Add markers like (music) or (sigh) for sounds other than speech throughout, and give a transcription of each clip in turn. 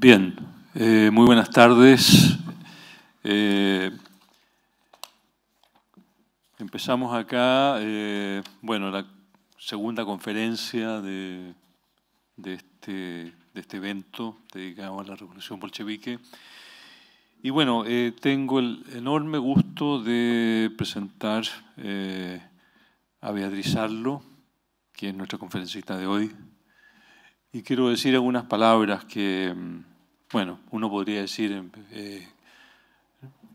Bien, eh, muy buenas tardes. Eh, empezamos acá, eh, bueno, la segunda conferencia de, este, de, este, evento dedicado a la Revolución Bolchevique. Y bueno, tengo el enorme gusto de presentar a Beatriz Arlo, que es nuestra conferencista de hoy, y quiero decir algunas palabras que mm, bueno, uno podría decir, eh,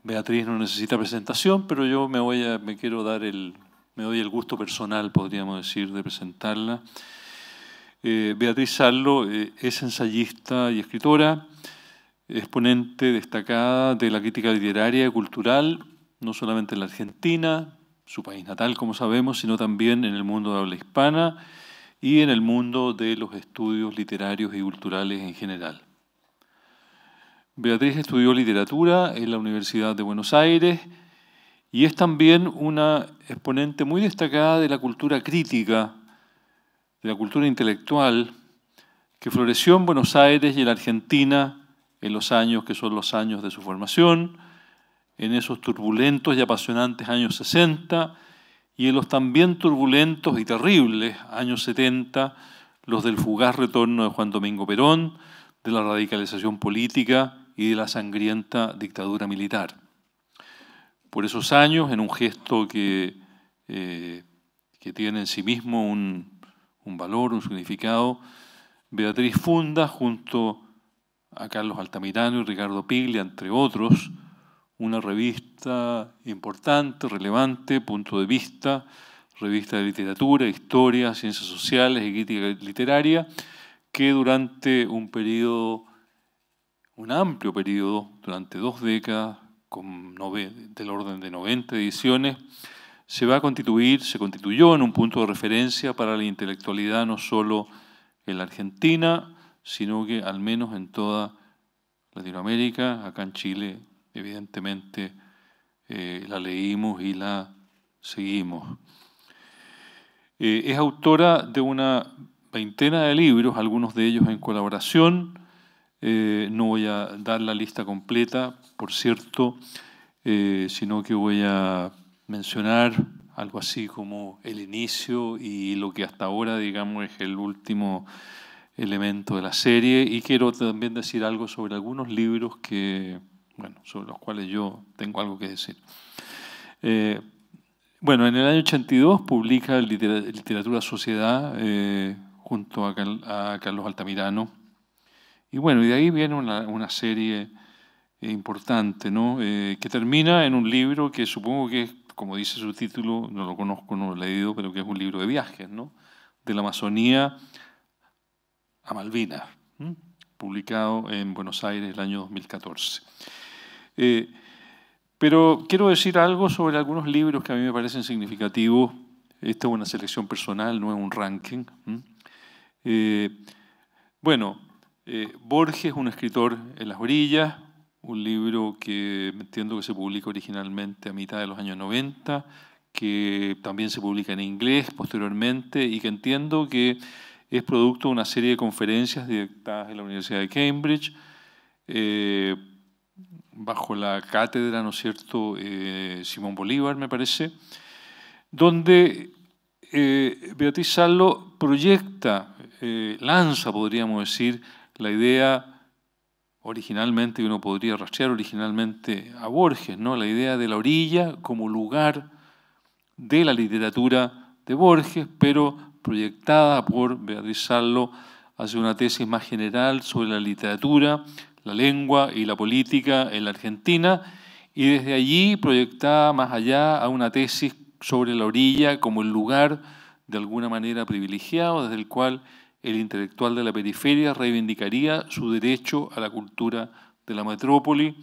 Beatriz no necesita presentación, pero yo me voy a, me quiero dar el, me doy el gusto personal, podríamos decir, de presentarla. Eh, Beatriz Sallo eh, es ensayista y escritora, exponente destacada de la crítica literaria y cultural, no solamente en la Argentina, su país natal, como sabemos, sino también en el mundo de habla hispana y en el mundo de los estudios literarios y culturales en general. Beatriz estudió literatura en la Universidad de Buenos Aires y es también una exponente muy destacada de la cultura crítica, de la cultura intelectual, que floreció en Buenos Aires y en la Argentina en los años que son los años de su formación, en esos turbulentos y apasionantes años 60 y en los también turbulentos y terribles años 70, los del fugaz retorno de Juan Domingo Perón, de la radicalización política y de la sangrienta dictadura militar. Por esos años, en un gesto que, eh, que tiene en sí mismo un, un valor, un significado, Beatriz funda junto a Carlos Altamirano y Ricardo Piglia, entre otros, una revista importante, relevante, punto de vista, revista de literatura, historia, ciencias sociales y crítica literaria, que durante un periodo un amplio periodo, durante dos décadas, con del orden de 90 ediciones, se va a constituir, se constituyó en un punto de referencia para la intelectualidad no solo en la Argentina, sino que al menos en toda Latinoamérica, acá en Chile, evidentemente eh, la leímos y la seguimos. Eh, es autora de una veintena de libros, algunos de ellos en colaboración, eh, no voy a dar la lista completa, por cierto, eh, sino que voy a mencionar algo así como el inicio y lo que hasta ahora, digamos, es el último elemento de la serie. Y quiero también decir algo sobre algunos libros que, bueno, sobre los cuales yo tengo algo que decir. Eh, bueno, en el año 82 publica Literatura Sociedad junto a Carlos Altamirano y bueno, y de ahí viene una, serie eh, importante, eh, que termina en un libro que supongo que como dice su título, no lo conozco, no lo he leído, pero que es un libro de viajes, ¿no? De la Amazonía a Malvinas, publicado en Buenos Aires el año 2014. Eh, pero quiero decir algo sobre algunos libros que a mí me parecen significativos. Esta es una selección personal, no es un ranking. bueno, eh, Borges, un escritor en las orillas, un libro que entiendo que se publica originalmente a mitad de los años 90, que también se publica en inglés posteriormente y que entiendo que es producto de una serie de conferencias directadas en la Universidad de Cambridge, eh, bajo la cátedra, ¿no es cierto?, eh, Simón Bolívar, me parece, donde eh, Beatriz Salo proyecta, lanza, podríamos decir, la idea originalmente, uno podría rastrear originalmente a Borges, ¿no? la idea de la orilla como lugar de la literatura de Borges, pero proyectada por Beatriz hacia una tesis más general sobre la literatura, la lengua y la política en la Argentina, y desde allí proyectada más allá a una tesis sobre la orilla como el lugar de alguna manera privilegiado desde el cual el intelectual de la periferia reivindicaría su derecho a la cultura de la metrópoli,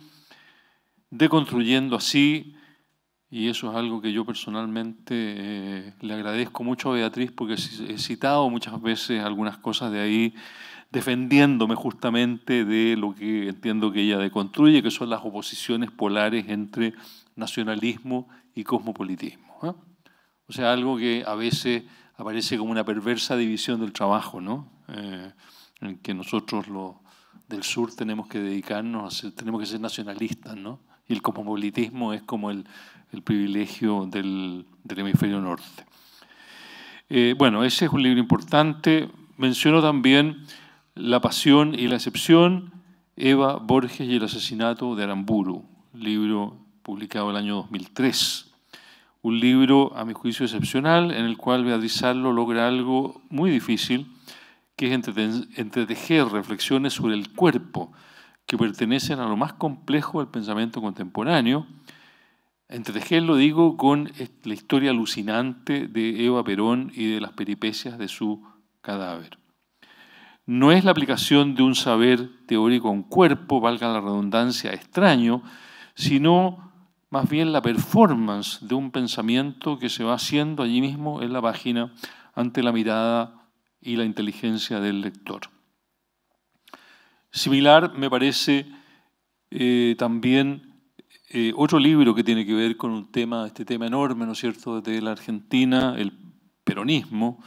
deconstruyendo así, y eso es algo que yo personalmente eh, le agradezco mucho a Beatriz porque he citado muchas veces algunas cosas de ahí, defendiéndome justamente de lo que entiendo que ella deconstruye, que son las oposiciones polares entre nacionalismo y cosmopolitismo. ¿eh? O sea, algo que a veces aparece como una perversa división del trabajo, ¿no? Eh, en que nosotros los del sur tenemos que dedicarnos, tenemos que ser nacionalistas, ¿no? Y el cosmopolitismo es como el, privilegio del, hemisferio norte. Eh, bueno, ese es un libro importante. Menciono también La pasión y la excepción, Eva Borges y el asesinato de Aramburu, libro publicado el año 2003 un libro, a mi juicio, excepcional, en el cual Beatriz Sarlo logra algo muy difícil, que es entretejer reflexiones sobre el cuerpo, que pertenecen a lo más complejo del pensamiento contemporáneo. lo digo, con la historia alucinante de Eva Perón y de las peripecias de su cadáver. No es la aplicación de un saber teórico a un cuerpo, valga la redundancia, extraño, sino más bien la performance de un pensamiento que se va haciendo allí mismo en la página ante la mirada y la inteligencia del lector. Similar me parece eh, también eh, otro libro que tiene que ver con un tema, este tema enorme, ¿no es cierto?, de la Argentina, el peronismo,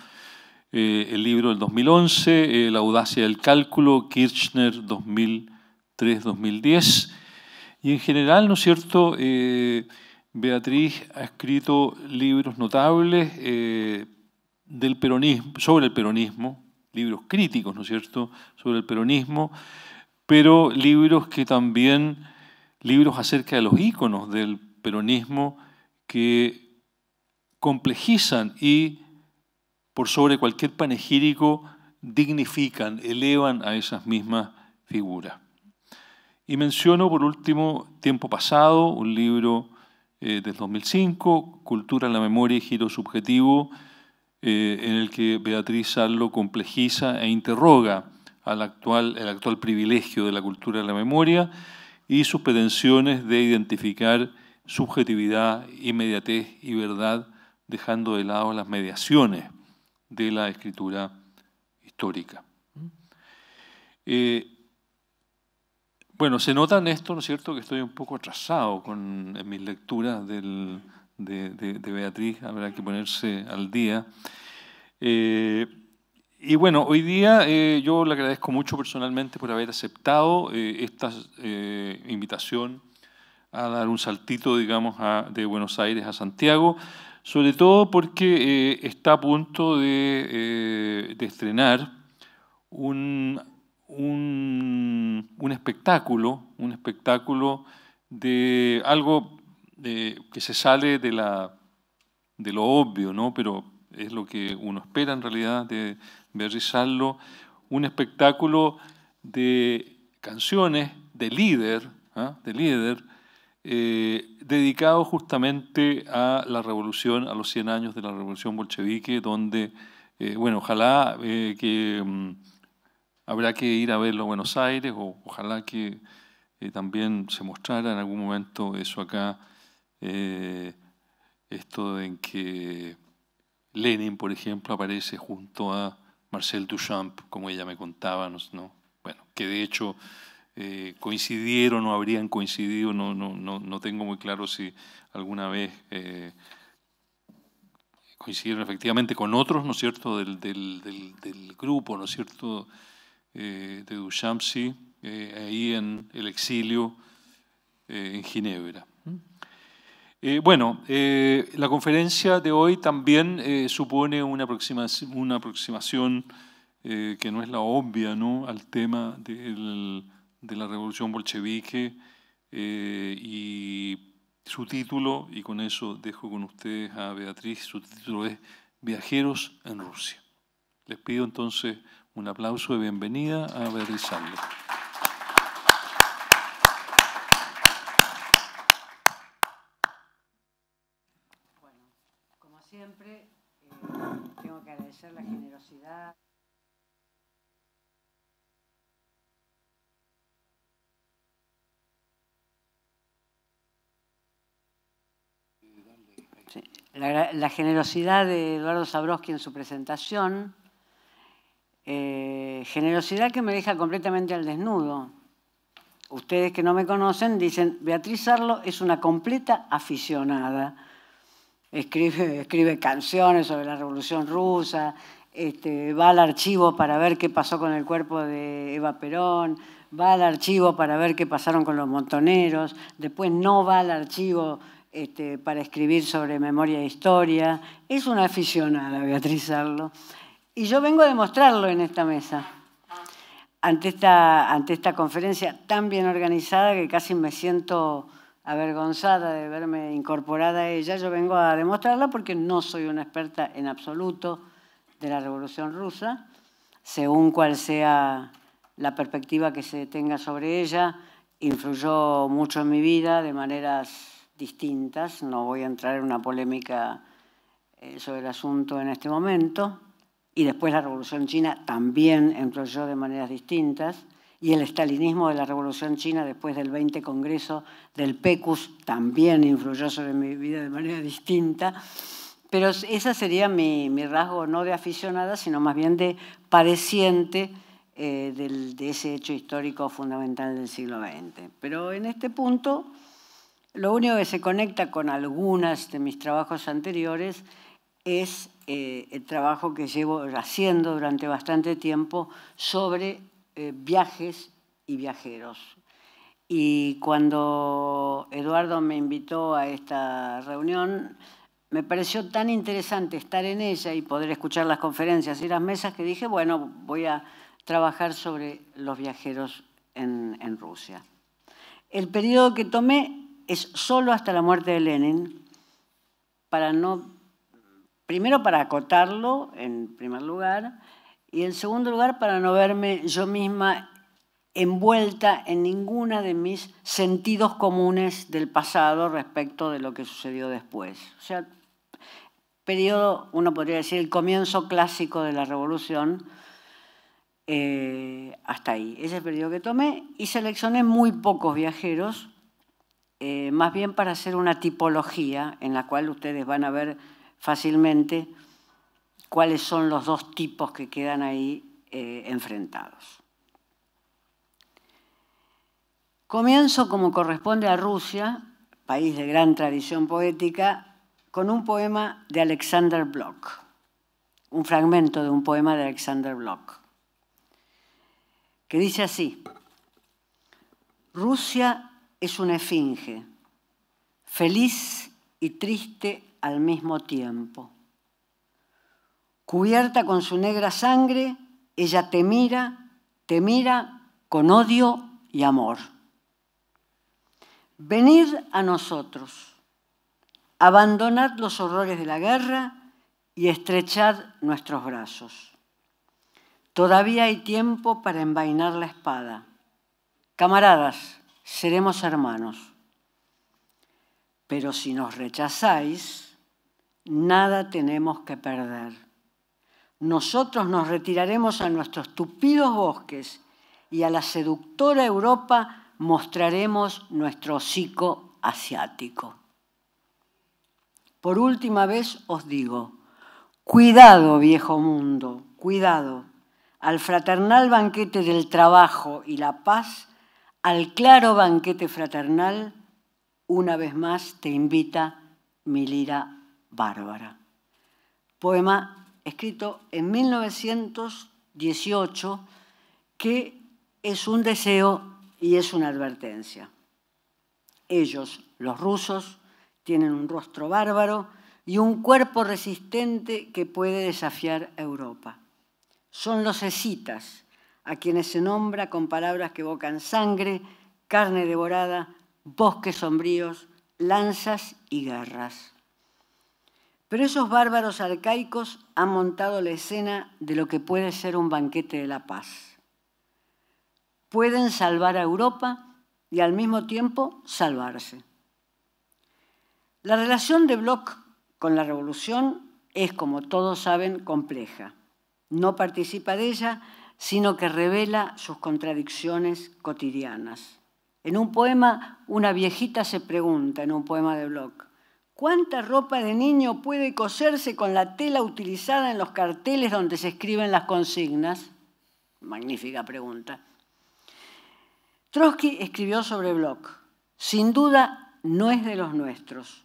eh, el libro del 2011, La audacia del cálculo, Kirchner 2003-2010 y en general, ¿no es cierto? Eh, Beatriz ha escrito libros notables eh, del peronismo, sobre el peronismo, libros críticos, ¿no es cierto?, sobre el peronismo, pero libros que también, libros acerca de los íconos del peronismo que complejizan y, por sobre cualquier panegírico, dignifican, elevan a esas mismas figuras. Y menciono por último Tiempo Pasado, un libro eh, del 2005, Cultura en la Memoria y Giro Subjetivo, eh, en el que Beatriz Sarlo complejiza e interroga al actual, el actual privilegio de la cultura de la memoria y sus pretensiones de identificar subjetividad, inmediatez y verdad, dejando de lado las mediaciones de la escritura histórica. ¿Mm? Eh, bueno, se nota en esto, ¿no es cierto?, que estoy un poco atrasado con, mis lecturas de, Beatriz, habrá que ponerse al día. Eh, y bueno, hoy día eh, yo le agradezco mucho personalmente por haber aceptado eh, esta invitación a dar un saltito, digamos, de Buenos Aires a Santiago, sobre todo porque está a punto de estrenar un un, espectáculo, un espectáculo de algo que se sale de, la, de lo obvio, ¿no? pero es lo que uno espera en realidad de verizarlo un espectáculo de canciones de líder, ¿ah? líder, eh, dedicado justamente a la revolución, a los 100 años de la revolución bolchevique, donde, eh, bueno, ojalá eh, que mm, Habrá que ir a verlo a Buenos Aires o ojalá que eh, también se mostrara en algún momento eso acá, eh, esto en que Lenin, por ejemplo, aparece junto a Marcel Duchamp, como ella me contaba, ¿no? bueno, que de hecho eh, coincidieron o habrían coincidido, no, no, no, tengo muy claro si alguna vez coincidieron efectivamente con otros, ¿no es cierto?, del, del, del, del grupo, ¿no es cierto?, eh, de eh, ahí en el exilio eh, en Ginebra. Eh, bueno, la conferencia de hoy también supone una aproximación, que no es la obvia ¿no? al tema de la revolución bolchevique y su título, y con eso dejo con ustedes a Beatriz, su título es Viajeros en Rusia. Les pido entonces un aplauso de bienvenida a Beatriz Bueno, como siempre, eh, tengo que agradecer la generosidad. La, generosidad de Eduardo Sabrosky en su presentación eh, generosidad que me deja completamente al desnudo. Ustedes que no me conocen dicen, Beatriz Arlo es una completa aficionada. Escribe, canciones sobre la Revolución Rusa, este, va al archivo para ver qué pasó con el cuerpo de Eva Perón, va al archivo para ver qué pasaron con los montoneros, después no va al archivo este, para escribir sobre memoria e historia. Es una aficionada, Beatriz Arlo. Y yo vengo a demostrarlo en esta mesa, ante esta, ante esta conferencia tan bien organizada que casi me siento avergonzada de verme incorporada a ella. Yo vengo a demostrarla porque no soy una experta en absoluto de la Revolución Rusa, según cual sea la perspectiva que se tenga sobre ella, influyó mucho en mi vida de maneras distintas. No voy a entrar en una polémica eh, sobre el asunto en este momento y después la Revolución China también influyó de maneras distintas, y el estalinismo de la Revolución China después del 20 Congreso del PECUS también influyó sobre mi vida de manera distinta. Pero ese sería mi, rasgo no de aficionada, sino más bien de padeciente eh, de ese hecho histórico fundamental del siglo XX. Pero en este punto, lo único que se conecta con algunas de mis trabajos anteriores es eh, el trabajo que llevo haciendo durante bastante tiempo sobre eh, viajes y viajeros. Y cuando Eduardo me invitó a esta reunión, me pareció tan interesante estar en ella y poder escuchar las conferencias y las mesas que dije, bueno, voy a trabajar sobre los viajeros en, en Rusia. El periodo que tomé es solo hasta la muerte de Lenin, para no primero para acotarlo, en primer lugar, y en segundo lugar para no verme yo misma envuelta en ninguna de mis sentidos comunes del pasado respecto de lo que sucedió después. O sea, periodo, uno podría decir, el comienzo clásico de la revolución, eh, hasta ahí. Ese es el periodo que tomé y seleccioné muy pocos viajeros, eh, más bien para hacer una tipología en la cual ustedes van a ver fácilmente cuáles son los dos tipos que quedan ahí eh, enfrentados. Comienzo, como corresponde a Rusia, país de gran tradición poética, con un poema de Alexander Bloch, un fragmento de un poema de Alexander Bloch, que dice así, Rusia es una esfinge, feliz y triste al mismo tiempo. Cubierta con su negra sangre, ella te mira, te mira con odio y amor. Venid a nosotros, abandonad los horrores de la guerra y estrechad nuestros brazos. Todavía hay tiempo para envainar la espada. Camaradas, seremos hermanos. Pero si nos rechazáis, Nada tenemos que perder. Nosotros nos retiraremos a nuestros tupidos bosques y a la seductora Europa mostraremos nuestro hocico asiático. Por última vez os digo, cuidado viejo mundo, cuidado al fraternal banquete del trabajo y la paz, al claro banquete fraternal, una vez más te invita mi lira Bárbara. Poema escrito en 1918 que es un deseo y es una advertencia. Ellos, los rusos, tienen un rostro bárbaro y un cuerpo resistente que puede desafiar a Europa. Son los escitas, a quienes se nombra con palabras que evocan sangre, carne devorada, bosques sombríos, lanzas y guerras. Pero esos bárbaros arcaicos han montado la escena de lo que puede ser un banquete de la paz. Pueden salvar a Europa y al mismo tiempo salvarse. La relación de Bloch con la revolución es, como todos saben, compleja. No participa de ella, sino que revela sus contradicciones cotidianas. En un poema, una viejita se pregunta, en un poema de Bloch, ¿Cuánta ropa de niño puede coserse con la tela utilizada en los carteles donde se escriben las consignas? Magnífica pregunta. Trotsky escribió sobre Bloch. Sin duda no es de los nuestros,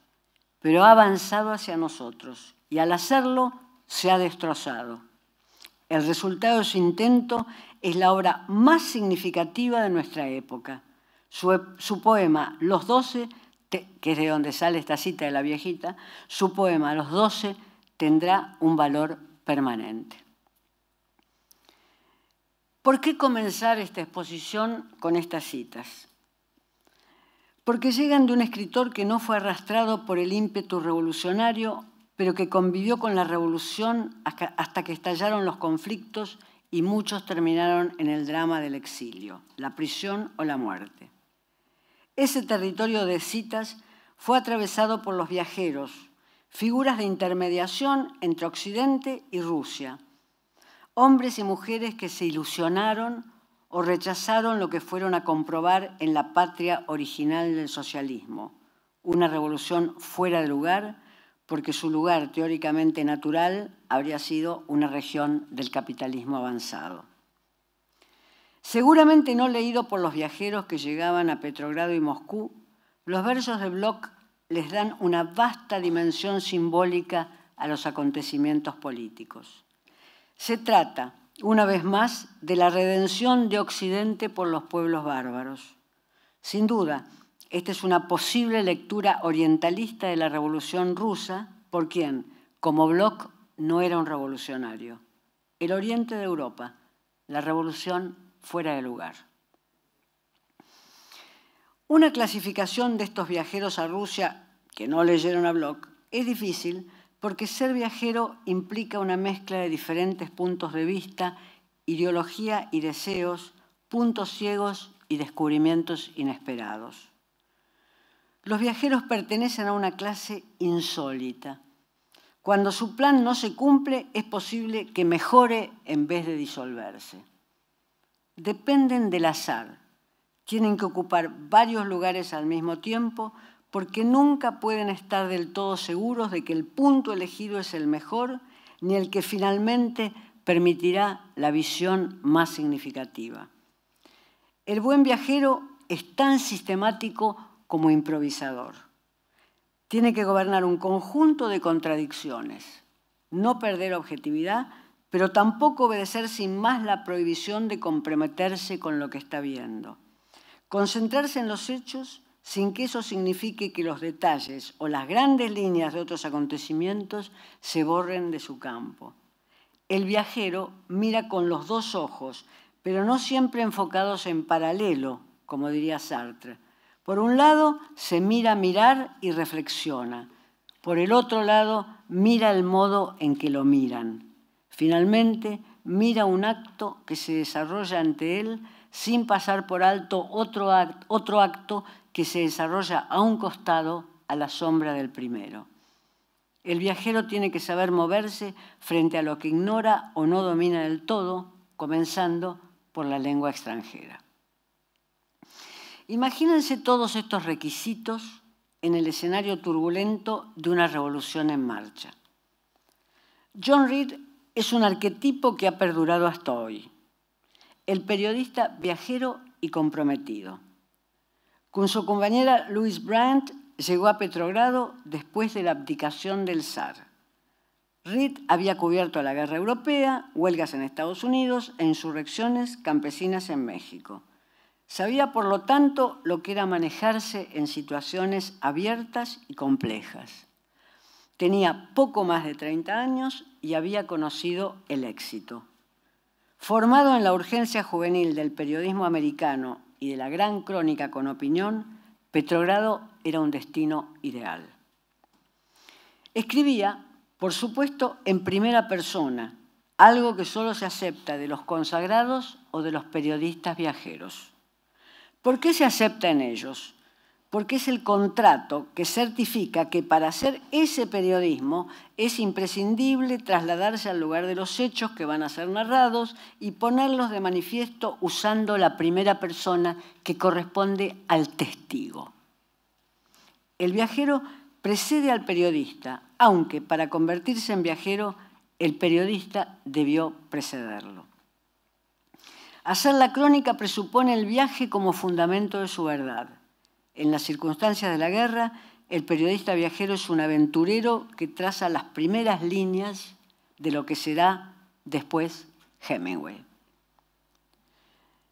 pero ha avanzado hacia nosotros y al hacerlo se ha destrozado. El resultado de su intento es la obra más significativa de nuestra época. Su, su poema Los Doce que es de donde sale esta cita de la viejita, su poema los doce, tendrá un valor permanente. ¿Por qué comenzar esta exposición con estas citas? Porque llegan de un escritor que no fue arrastrado por el ímpetu revolucionario, pero que convivió con la revolución hasta que estallaron los conflictos y muchos terminaron en el drama del exilio, la prisión o la muerte. Ese territorio de citas fue atravesado por los viajeros, figuras de intermediación entre Occidente y Rusia, hombres y mujeres que se ilusionaron o rechazaron lo que fueron a comprobar en la patria original del socialismo, una revolución fuera de lugar, porque su lugar teóricamente natural habría sido una región del capitalismo avanzado seguramente no leído por los viajeros que llegaban a Petrogrado y Moscú, los versos de Bloch les dan una vasta dimensión simbólica a los acontecimientos políticos. Se trata, una vez más, de la redención de Occidente por los pueblos bárbaros. Sin duda, esta es una posible lectura orientalista de la Revolución rusa, por quien, como Bloch, no era un revolucionario. El oriente de Europa, la revolución fuera de lugar. Una clasificación de estos viajeros a Rusia que no leyeron a Bloch es difícil porque ser viajero implica una mezcla de diferentes puntos de vista, ideología y deseos, puntos ciegos y descubrimientos inesperados. Los viajeros pertenecen a una clase insólita. Cuando su plan no se cumple, es posible que mejore en vez de disolverse dependen del azar. Tienen que ocupar varios lugares al mismo tiempo porque nunca pueden estar del todo seguros de que el punto elegido es el mejor ni el que finalmente permitirá la visión más significativa. El buen viajero es tan sistemático como improvisador. Tiene que gobernar un conjunto de contradicciones, no perder objetividad, pero tampoco obedecer sin más la prohibición de comprometerse con lo que está viendo. Concentrarse en los hechos sin que eso signifique que los detalles o las grandes líneas de otros acontecimientos se borren de su campo. El viajero mira con los dos ojos, pero no siempre enfocados en paralelo, como diría Sartre. Por un lado, se mira mirar y reflexiona. Por el otro lado, mira el modo en que lo miran. Finalmente, mira un acto que se desarrolla ante él sin pasar por alto otro acto, otro acto que se desarrolla a un costado a la sombra del primero. El viajero tiene que saber moverse frente a lo que ignora o no domina del todo, comenzando por la lengua extranjera. Imagínense todos estos requisitos en el escenario turbulento de una revolución en marcha. John Reed es un arquetipo que ha perdurado hasta hoy. El periodista viajero y comprometido. Con su compañera Louise Brandt llegó a Petrogrado después de la abdicación del zar. Reed había cubierto la guerra europea, huelgas en Estados Unidos e insurrecciones campesinas en México. Sabía, por lo tanto, lo que era manejarse en situaciones abiertas y complejas. Tenía poco más de 30 años y había conocido el éxito. Formado en la urgencia juvenil del periodismo americano y de la gran crónica con opinión, Petrogrado era un destino ideal. Escribía, por supuesto, en primera persona, algo que solo se acepta de los consagrados o de los periodistas viajeros. ¿Por qué se acepta en ellos? porque es el contrato que certifica que para hacer ese periodismo es imprescindible trasladarse al lugar de los hechos que van a ser narrados y ponerlos de manifiesto usando la primera persona que corresponde al testigo. El viajero precede al periodista, aunque para convertirse en viajero el periodista debió precederlo. Hacer la crónica presupone el viaje como fundamento de su verdad en las circunstancias de la guerra, el periodista viajero es un aventurero que traza las primeras líneas de lo que será después Hemingway.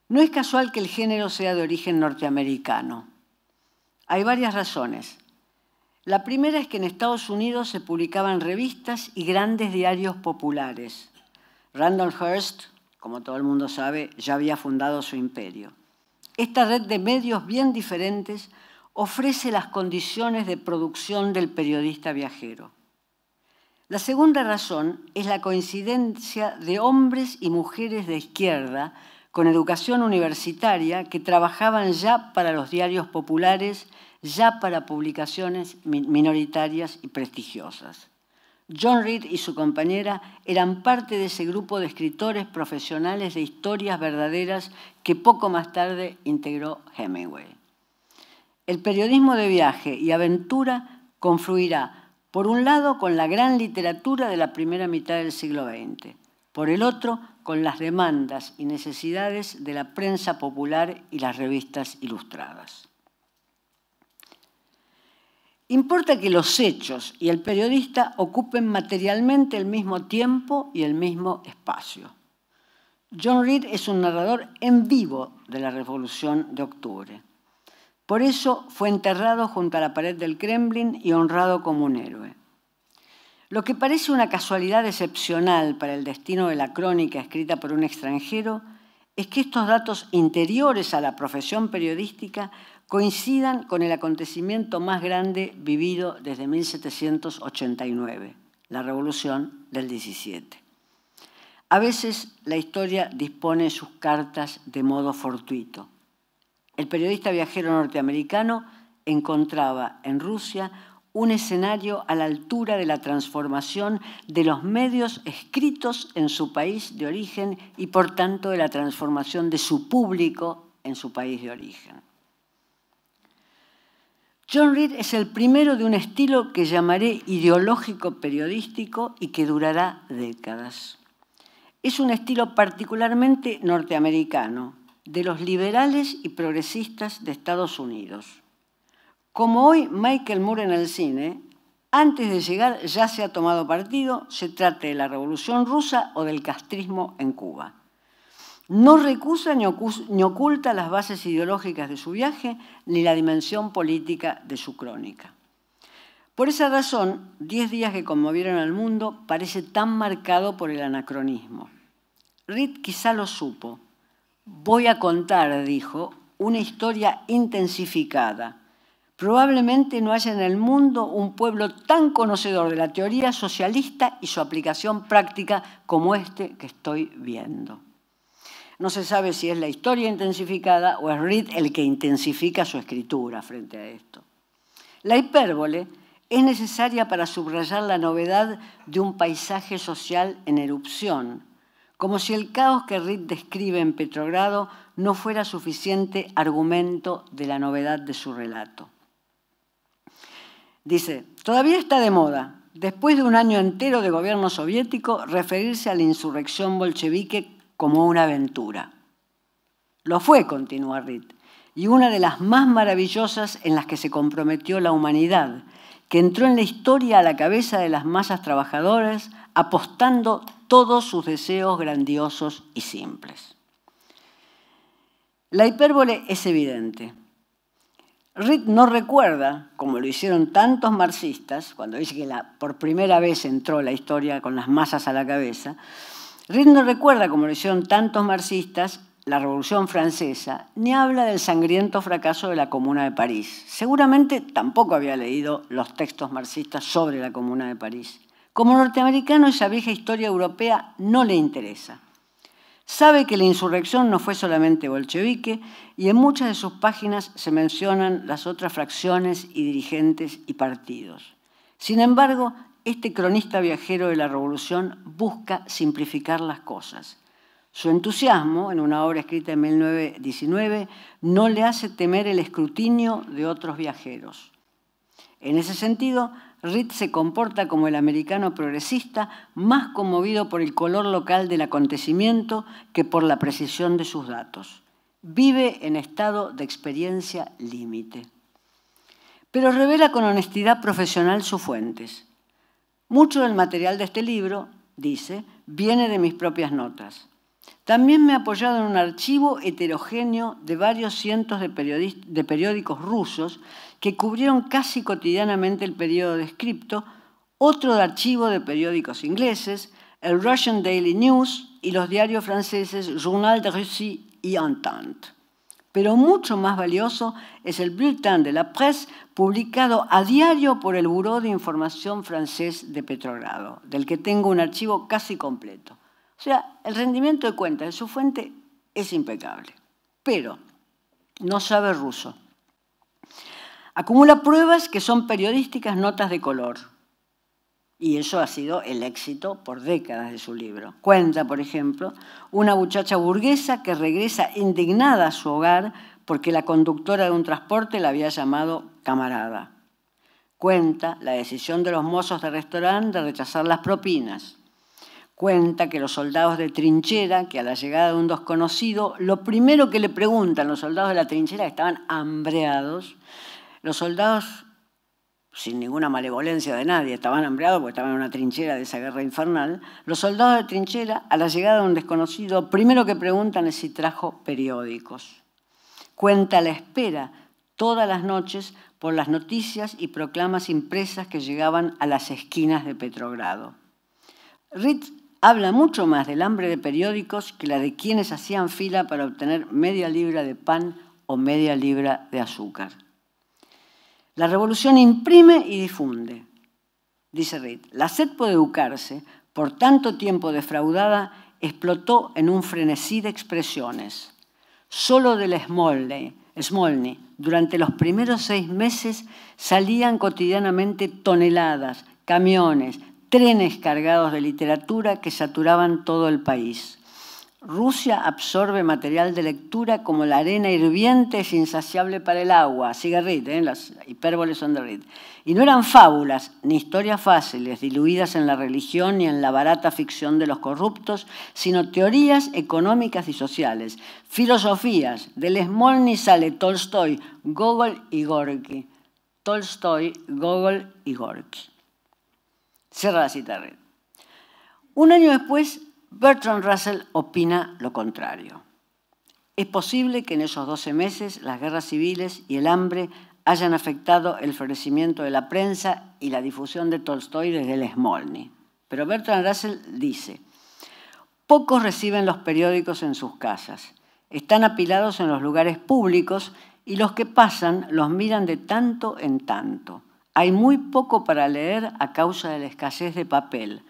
No es casual que el género sea de origen norteamericano. Hay varias razones. La primera es que en Estados Unidos se publicaban revistas y grandes diarios populares. Randall Hearst, como todo el mundo sabe, ya había fundado su imperio. Esta red de medios bien diferentes ofrece las condiciones de producción del periodista viajero. La segunda razón es la coincidencia de hombres y mujeres de izquierda con educación universitaria que trabajaban ya para los diarios populares, ya para publicaciones minoritarias y prestigiosas. John Reed y su compañera eran parte de ese grupo de escritores profesionales de historias verdaderas que poco más tarde integró Hemingway. El periodismo de viaje y aventura confluirá, por un lado, con la gran literatura de la primera mitad del siglo XX, por el otro, con las demandas y necesidades de la prensa popular y las revistas ilustradas. Importa que los hechos y el periodista ocupen materialmente el mismo tiempo y el mismo espacio. John Reed es un narrador en vivo de la Revolución de Octubre. Por eso fue enterrado junto a la pared del Kremlin y honrado como un héroe. Lo que parece una casualidad excepcional para el destino de la crónica escrita por un extranjero es que estos datos interiores a la profesión periodística coincidan con el acontecimiento más grande vivido desde 1789, la Revolución del 17. A veces la historia dispone sus cartas de modo fortuito. El periodista viajero norteamericano encontraba en Rusia un escenario a la altura de la transformación de los medios escritos en su país de origen y por tanto de la transformación de su público en su país de origen. John Reed es el primero de un estilo que llamaré ideológico periodístico y que durará décadas. Es un estilo particularmente norteamericano, de los liberales y progresistas de Estados Unidos. Como hoy Michael Moore en el cine, antes de llegar ya se ha tomado partido, se trate de la Revolución Rusa o del castrismo en Cuba. No recusa ni oculta las bases ideológicas de su viaje ni la dimensión política de su crónica. Por esa razón, Diez días que conmovieron al mundo parece tan marcado por el anacronismo. Reed quizá lo supo. Voy a contar, dijo, una historia intensificada. Probablemente no haya en el mundo un pueblo tan conocedor de la teoría socialista y su aplicación práctica como este que estoy viendo. No se sabe si es la historia intensificada o es Reed el que intensifica su escritura frente a esto. La hipérbole es necesaria para subrayar la novedad de un paisaje social en erupción, como si el caos que Reed describe en Petrogrado no fuera suficiente argumento de la novedad de su relato. Dice, todavía está de moda, después de un año entero de gobierno soviético, referirse a la insurrección bolchevique como una aventura. Lo fue, continúa Ritt, y una de las más maravillosas en las que se comprometió la humanidad, que entró en la historia a la cabeza de las masas trabajadoras, apostando todos sus deseos grandiosos y simples. La hipérbole es evidente. Rit no recuerda, como lo hicieron tantos marxistas, cuando dice que por primera vez entró la historia con las masas a la cabeza, Reed no recuerda, como lo hicieron tantos marxistas, la Revolución Francesa, ni habla del sangriento fracaso de la Comuna de París. Seguramente tampoco había leído los textos marxistas sobre la Comuna de París. Como norteamericano, esa vieja historia europea no le interesa. Sabe que la insurrección no fue solamente bolchevique y en muchas de sus páginas se mencionan las otras fracciones y dirigentes y partidos. Sin embargo, este cronista viajero de la Revolución busca simplificar las cosas. Su entusiasmo, en una obra escrita en 1919, no le hace temer el escrutinio de otros viajeros. En ese sentido, Reed se comporta como el americano progresista más conmovido por el color local del acontecimiento que por la precisión de sus datos. Vive en estado de experiencia límite. Pero revela con honestidad profesional sus fuentes. Mucho del material de este libro, dice, viene de mis propias notas. También me he apoyado en un archivo heterogéneo de varios cientos de, periódicos rusos que cubrieron casi cotidianamente el periodo descripto, otro de archivo de periódicos ingleses, el Russian Daily News y los diarios franceses Journal de Russie y Entente pero mucho más valioso es el Bulletin de la Presse, publicado a diario por el Buró de Información francés de Petrogrado, del que tengo un archivo casi completo. O sea, el rendimiento de cuentas de su fuente es impecable, pero no sabe ruso. Acumula pruebas que son periodísticas notas de color, y eso ha sido el éxito por décadas de su libro. Cuenta, por ejemplo, una muchacha burguesa que regresa indignada a su hogar porque la conductora de un transporte la había llamado camarada. Cuenta la decisión de los mozos de restaurante de rechazar las propinas. Cuenta que los soldados de trinchera, que a la llegada de un desconocido, lo primero que le preguntan los soldados de la trinchera, estaban hambreados, los soldados sin ninguna malevolencia de nadie, estaban hambreados porque estaban en una trinchera de esa guerra infernal, los soldados de trinchera, a la llegada de un desconocido, primero que preguntan es si trajo periódicos. Cuenta la espera todas las noches por las noticias y proclamas impresas que llegaban a las esquinas de Petrogrado. Ritz habla mucho más del hambre de periódicos que la de quienes hacían fila para obtener media libra de pan o media libra de azúcar. La revolución imprime y difunde. Dice Reid, la sed por educarse, por tanto tiempo defraudada, explotó en un frenesí de expresiones. Solo del Smolny, Smolny durante los primeros seis meses salían cotidianamente toneladas, camiones, trenes cargados de literatura que saturaban todo el país. Rusia absorbe material de lectura como la arena hirviente es insaciable para el agua. Sigue ¿eh? las hipérboles son de Reed. Y no eran fábulas ni historias fáciles, diluidas en la religión ni en la barata ficción de los corruptos, sino teorías económicas y sociales, filosofías. De Lesmolny sale Tolstoy, Gogol y Gorky. Tolstoy, Gogol y Gorky. Cierra la cita Un año después, Bertrand Russell opina lo contrario. Es posible que en esos 12 meses las guerras civiles y el hambre hayan afectado el florecimiento de la prensa y la difusión de Tolstoy desde el Smolny. Pero Bertrand Russell dice, pocos reciben los periódicos en sus casas, están apilados en los lugares públicos y los que pasan los miran de tanto en tanto. Hay muy poco para leer a causa de la escasez de papel,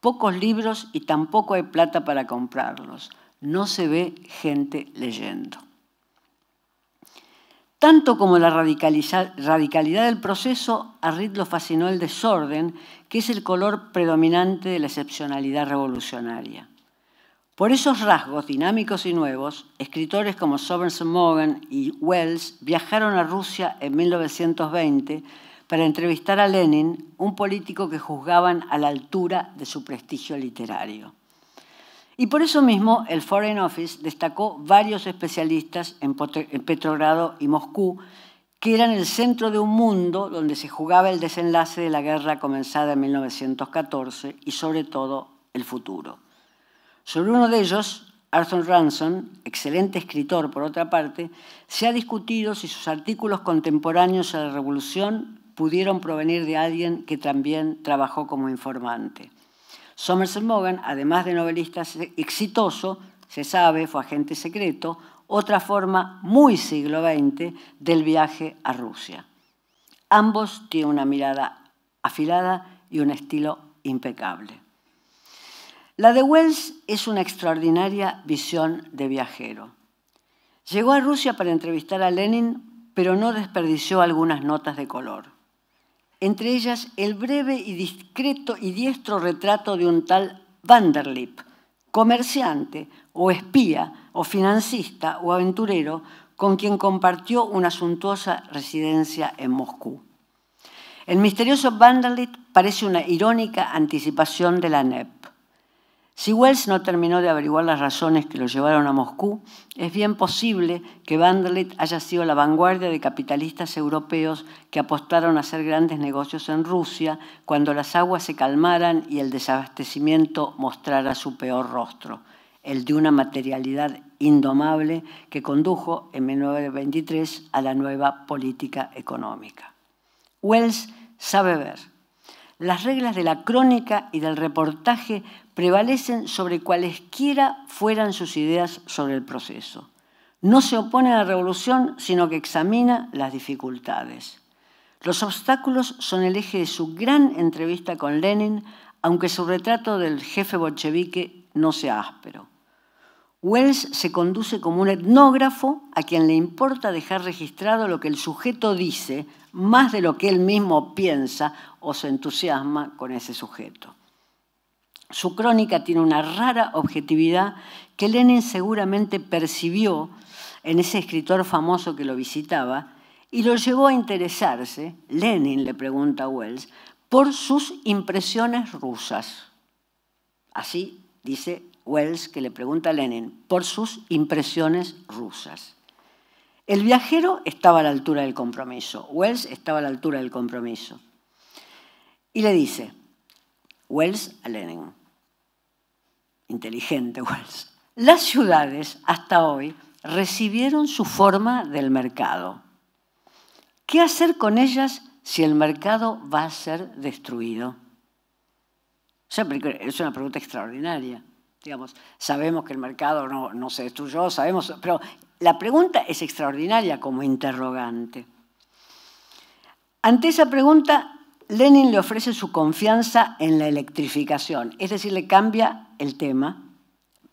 pocos libros y tampoco hay plata para comprarlos. No se ve gente leyendo. Tanto como la radicalidad del proceso, a lo fascinó el desorden, que es el color predominante de la excepcionalidad revolucionaria. Por esos rasgos dinámicos y nuevos, escritores como Somerset Morgan y Wells viajaron a Rusia en 1920 para entrevistar a Lenin, un político que juzgaban a la altura de su prestigio literario. Y por eso mismo el Foreign Office destacó varios especialistas en Petrogrado y Moscú, que eran el centro de un mundo donde se jugaba el desenlace de la guerra comenzada en 1914 y sobre todo el futuro. Sobre uno de ellos, Arthur Ransom, excelente escritor por otra parte, se ha discutido si sus artículos contemporáneos a la revolución pudieron provenir de alguien que también trabajó como informante. Somerset Maugham, además de novelista exitoso, se sabe, fue agente secreto, otra forma muy siglo XX del viaje a Rusia. Ambos tienen una mirada afilada y un estilo impecable. La de Wells es una extraordinaria visión de viajero. Llegó a Rusia para entrevistar a Lenin, pero no desperdició algunas notas de color entre ellas el breve y discreto y diestro retrato de un tal Vanderlip, comerciante o espía o financista o aventurero con quien compartió una suntuosa residencia en Moscú. El misterioso Vanderlip parece una irónica anticipación de la NEP si Wells no terminó de averiguar las razones que lo llevaron a Moscú, es bien posible que Vanderbilt haya sido la vanguardia de capitalistas europeos que apostaron a hacer grandes negocios en Rusia cuando las aguas se calmaran y el desabastecimiento mostrara su peor rostro, el de una materialidad indomable que condujo en 1923 a la nueva política económica. Wells sabe ver. Las reglas de la crónica y del reportaje prevalecen sobre cualesquiera fueran sus ideas sobre el proceso. No se opone a la revolución, sino que examina las dificultades. Los obstáculos son el eje de su gran entrevista con Lenin, aunque su retrato del jefe bolchevique no sea áspero. Wells se conduce como un etnógrafo a quien le importa dejar registrado lo que el sujeto dice, más de lo que él mismo piensa o se entusiasma con ese sujeto. Su crónica tiene una rara objetividad que Lenin seguramente percibió en ese escritor famoso que lo visitaba y lo llevó a interesarse, Lenin le pregunta a Wells, por sus impresiones rusas. Así dice Wells que le pregunta a Lenin, por sus impresiones rusas. El viajero estaba a la altura del compromiso, Wells estaba a la altura del compromiso. Y le dice, Wells a Lenin, inteligente (laughs) Wells. Las ciudades hasta hoy recibieron su forma del mercado. ¿Qué hacer con ellas si el mercado va a ser destruido? Es una pregunta extraordinaria. Digamos, sabemos que el mercado no, no se destruyó, sabemos, pero la pregunta es extraordinaria como interrogante. Ante esa pregunta Lenin le ofrece su confianza en la electrificación, es decir, le cambia el tema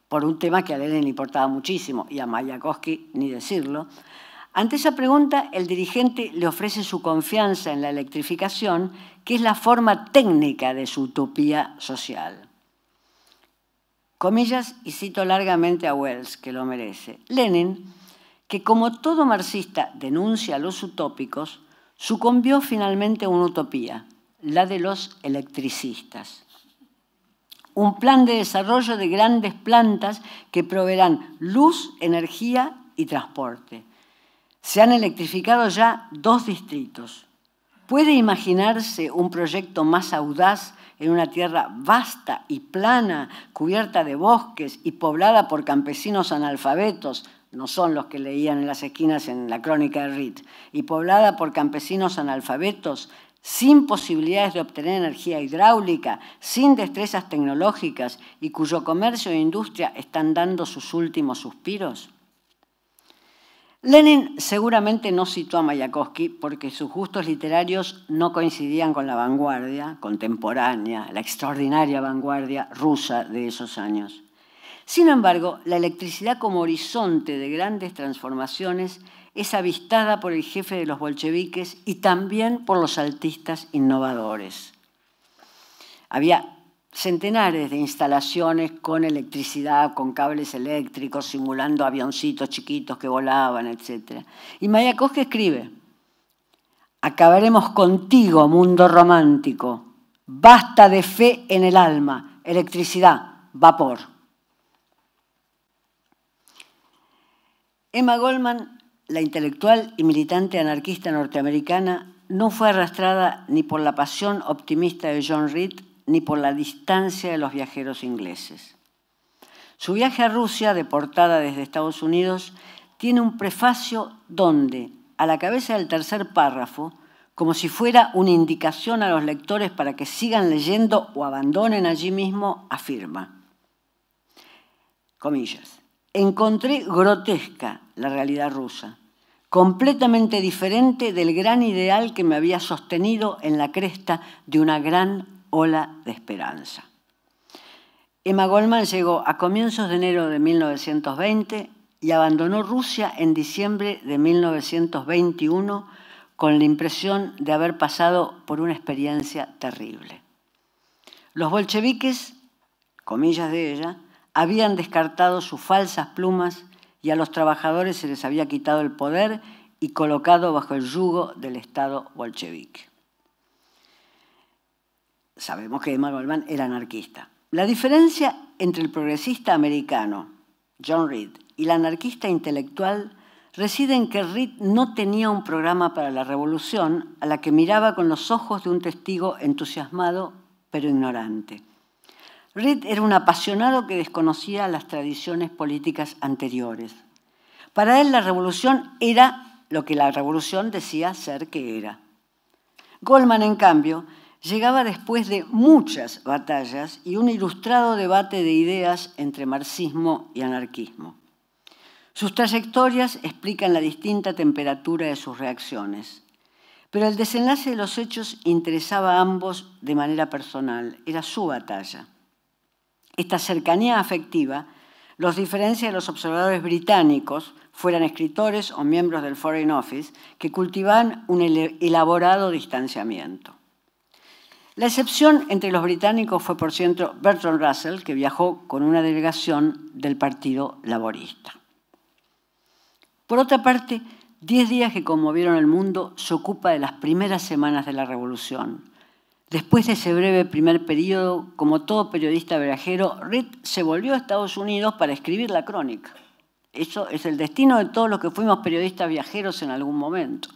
por un tema que a Lenin le importaba muchísimo y a Mayakovsky ni decirlo. Ante esa pregunta, el dirigente le ofrece su confianza en la electrificación, que es la forma técnica de su utopía social. Comillas, y cito largamente a Wells, que lo merece. Lenin, que como todo marxista denuncia a los utópicos, sucumbió finalmente una utopía, la de los electricistas. Un plan de desarrollo de grandes plantas que proveerán luz, energía y transporte. Se han electrificado ya dos distritos. ¿Puede imaginarse un proyecto más audaz en una tierra vasta y plana, cubierta de bosques y poblada por campesinos analfabetos, no son los que leían en las esquinas en la crónica de Reed, y poblada por campesinos analfabetos, sin posibilidades de obtener energía hidráulica, sin destrezas tecnológicas y cuyo comercio e industria están dando sus últimos suspiros? Lenin seguramente no citó a Mayakovsky porque sus gustos literarios no coincidían con la vanguardia contemporánea, la extraordinaria vanguardia rusa de esos años. Sin embargo, la electricidad como horizonte de grandes transformaciones es avistada por el jefe de los bolcheviques y también por los altistas innovadores. Había centenares de instalaciones con electricidad, con cables eléctricos, simulando avioncitos chiquitos que volaban, etc. Y Mayakovsky escribe, acabaremos contigo, mundo romántico, basta de fe en el alma, electricidad, vapor. Emma Goldman, la intelectual y militante anarquista norteamericana, no fue arrastrada ni por la pasión optimista de John Reed ni por la distancia de los viajeros ingleses. Su viaje a Rusia, deportada desde Estados Unidos, tiene un prefacio donde, a la cabeza del tercer párrafo, como si fuera una indicación a los lectores para que sigan leyendo o abandonen allí mismo, afirma, comillas, encontré grotesca la realidad rusa, completamente diferente del gran ideal que me había sostenido en la cresta de una gran ola de esperanza. Emma Goldman llegó a comienzos de enero de 1920 y abandonó Rusia en diciembre de 1921 con la impresión de haber pasado por una experiencia terrible. Los bolcheviques, comillas de ella, habían descartado sus falsas plumas y a los trabajadores se les había quitado el poder y colocado bajo el yugo del Estado bolchevique. Sabemos que Emma Goldman era anarquista. La diferencia entre el progresista americano, John Reed, y el anarquista intelectual reside en que Reed no tenía un programa para la revolución a la que miraba con los ojos de un testigo entusiasmado pero ignorante. Reed era un apasionado que desconocía las tradiciones políticas anteriores. Para él la revolución era lo que la revolución decía ser que era. Goldman, en cambio, llegaba después de muchas batallas y un ilustrado debate de ideas entre marxismo y anarquismo. Sus trayectorias explican la distinta temperatura de sus reacciones, pero el desenlace de los hechos interesaba a ambos de manera personal, era su batalla. Esta cercanía afectiva los diferencia de los observadores británicos, fueran escritores o miembros del Foreign Office, que cultivaban un elaborado distanciamiento. La excepción entre los británicos fue, por cierto, Bertrand Russell, que viajó con una delegación del Partido Laborista. Por otra parte, Diez días que conmovieron el mundo se ocupa de las primeras semanas de la revolución, Después de ese breve primer periodo, como todo periodista viajero, Reed se volvió a Estados Unidos para escribir la crónica. Eso es el destino de todos los que fuimos periodistas viajeros en algún momento.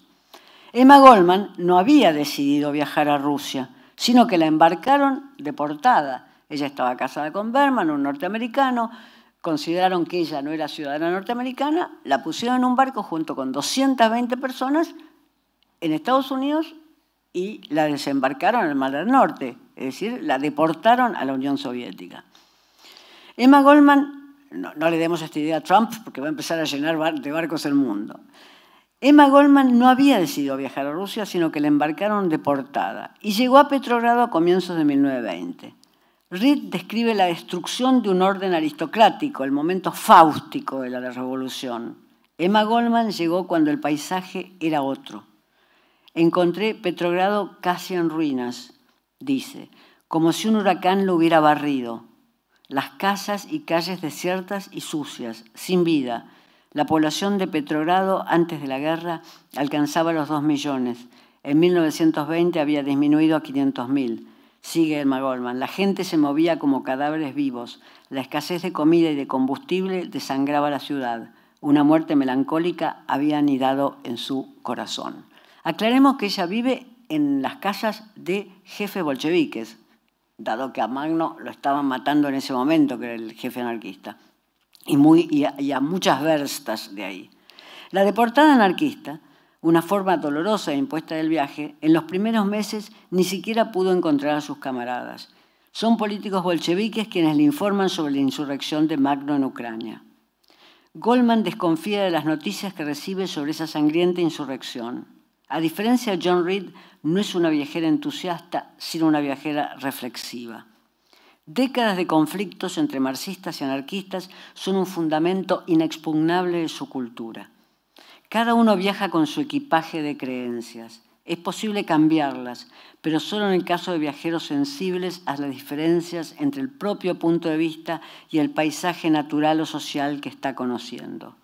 Emma Goldman no había decidido viajar a Rusia, sino que la embarcaron deportada. Ella estaba casada con Berman, un norteamericano, consideraron que ella no era ciudadana norteamericana, la pusieron en un barco junto con 220 personas en Estados Unidos y la desembarcaron en el Mar del Norte, es decir, la deportaron a la Unión Soviética. Emma Goldman, no, le demos esta idea a Trump porque va a empezar a llenar de barcos el mundo. Emma Goldman no había decidido viajar a Rusia, sino que la embarcaron deportada y llegó a Petrogrado a comienzos de 1920. Reed describe la destrucción de un orden aristocrático, el momento fáustico de la revolución. Emma Goldman llegó cuando el paisaje era otro Encontré Petrogrado casi en ruinas, dice, como si un huracán lo hubiera barrido. Las casas y calles desiertas y sucias, sin vida. La población de Petrogrado antes de la guerra alcanzaba los 2 millones. En 1920 había disminuido a 500.000. Sigue el Magolman. La gente se movía como cadáveres vivos. La escasez de comida y de combustible desangraba la ciudad. Una muerte melancólica había anidado en su corazón. Aclaremos que ella vive en las casas de jefes bolcheviques, dado que a Magno lo estaban matando en ese momento, que era el jefe anarquista, y, a, muchas verstas de ahí. La deportada anarquista, una forma dolorosa impuesta del viaje, en los primeros meses ni siquiera pudo encontrar a sus camaradas. Son políticos bolcheviques quienes le informan sobre la insurrección de Magno en Ucrania. Goldman desconfía de las noticias que recibe sobre esa sangrienta insurrección. A diferencia de John Reed, no es una viajera entusiasta, sino una viajera reflexiva. Décadas de conflictos entre marxistas y anarquistas son un fundamento inexpugnable de su cultura. Cada uno viaja con su equipaje de creencias. Es posible cambiarlas, pero solo en el caso de viajeros sensibles a las diferencias entre el propio punto de vista y el paisaje natural o social que está conociendo.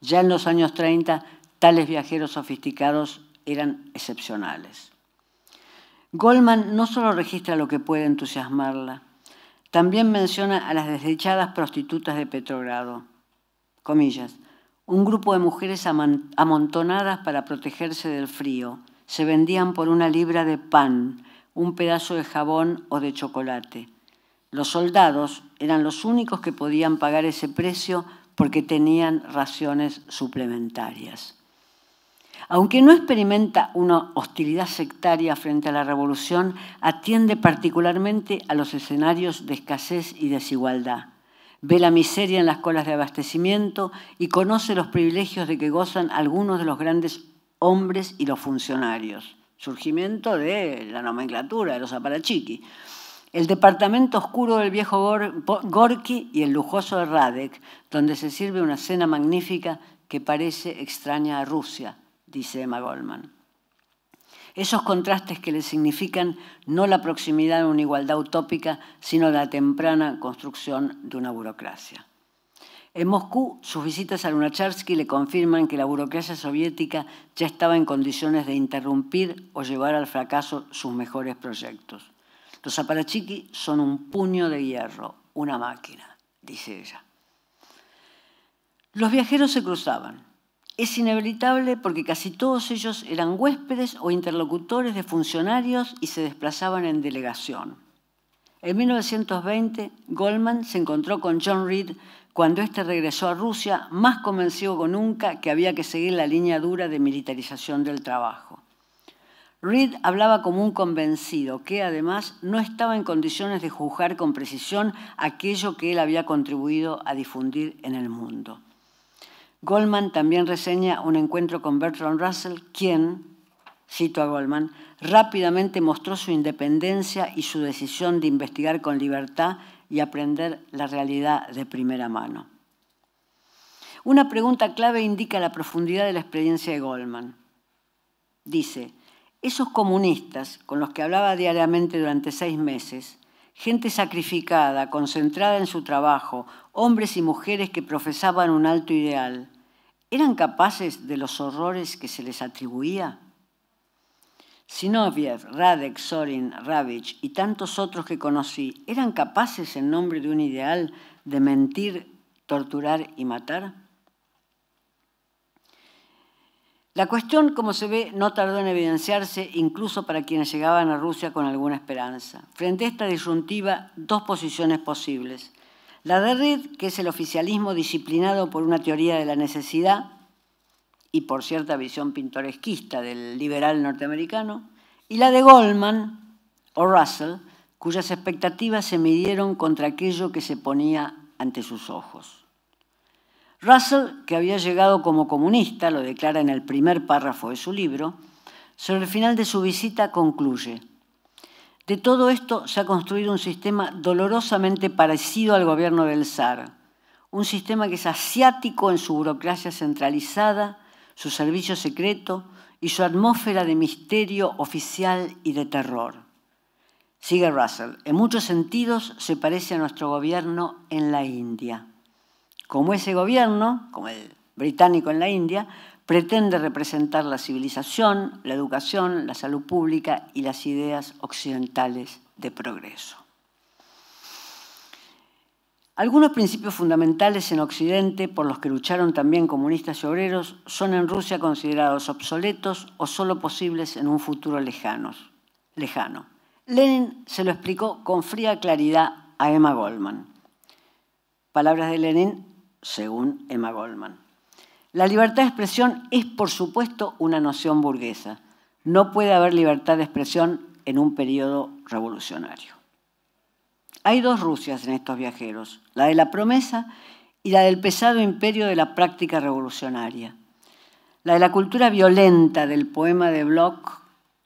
Ya en los años 30, tales viajeros sofisticados eran excepcionales. Goldman no solo registra lo que puede entusiasmarla, también menciona a las desdichadas prostitutas de Petrogrado, comillas, un grupo de mujeres amontonadas para protegerse del frío. Se vendían por una libra de pan, un pedazo de jabón o de chocolate. Los soldados eran los únicos que podían pagar ese precio porque tenían raciones suplementarias. Aunque no experimenta una hostilidad sectaria frente a la revolución, atiende particularmente a los escenarios de escasez y desigualdad. Ve la miseria en las colas de abastecimiento y conoce los privilegios de que gozan algunos de los grandes hombres y los funcionarios. Surgimiento de la nomenclatura, de los aparachiki. el departamento oscuro del viejo Gorki y el lujoso de Radek, donde se sirve una cena magnífica que parece extraña a Rusia, dice Emma Goldman. Esos contrastes que le significan no la proximidad a una igualdad utópica, sino la temprana construcción de una burocracia. En Moscú, sus visitas a Lunacharsky le confirman que la burocracia soviética ya estaba en condiciones de interrumpir o llevar al fracaso sus mejores proyectos. Los aparachiki son un puño de hierro, una máquina, dice ella. Los viajeros se cruzaban. Es inevitable porque casi todos ellos eran huéspedes o interlocutores de funcionarios y se desplazaban en delegación. En 1920, Goldman se encontró con John Reed cuando éste regresó a Rusia, más convencido que nunca que había que seguir la línea dura de militarización del trabajo. Reed hablaba como un convencido que además no estaba en condiciones de juzgar con precisión aquello que él había contribuido a difundir en el mundo. Goldman también reseña un encuentro con Bertrand Russell, quien, cito a Goldman, rápidamente mostró su independencia y su decisión de investigar con libertad y aprender la realidad de primera mano. Una pregunta clave indica la profundidad de la experiencia de Goldman. Dice, esos comunistas con los que hablaba diariamente durante seis meses, gente sacrificada, concentrada en su trabajo, hombres y mujeres que profesaban un alto ideal, ¿Eran capaces de los horrores que se les atribuía? Sinoviev, Radek, Sorin, Ravich y tantos otros que conocí, ¿eran capaces en nombre de un ideal de mentir, torturar y matar? La cuestión, como se ve, no tardó en evidenciarse incluso para quienes llegaban a Rusia con alguna esperanza. Frente a esta disyuntiva, dos posiciones posibles. La de Reed, que es el oficialismo disciplinado por una teoría de la necesidad y por cierta visión pintoresquista del liberal norteamericano, y la de Goldman o Russell, cuyas expectativas se midieron contra aquello que se ponía ante sus ojos. Russell, que había llegado como comunista, lo declara en el primer párrafo de su libro, sobre el final de su visita concluye, de todo esto se ha construido un sistema dolorosamente parecido al gobierno del zar, un sistema que es asiático en su burocracia centralizada, su servicio secreto y su atmósfera de misterio oficial y de terror. Sigue Russell, en muchos sentidos se parece a nuestro gobierno en la India. Como ese gobierno, como el británico en la India, pretende representar la civilización, la educación, la salud pública y las ideas occidentales de progreso. Algunos principios fundamentales en Occidente, por los que lucharon también comunistas y obreros, son en Rusia considerados obsoletos o solo posibles en un futuro lejano. Lenin se lo explicó con fría claridad a Emma Goldman. Palabras de Lenin según Emma Goldman. La libertad de expresión es, por supuesto, una noción burguesa. No puede haber libertad de expresión en un periodo revolucionario. Hay dos Rusias en estos viajeros, la de la promesa y la del pesado imperio de la práctica revolucionaria. La de la cultura violenta del poema de Bloch,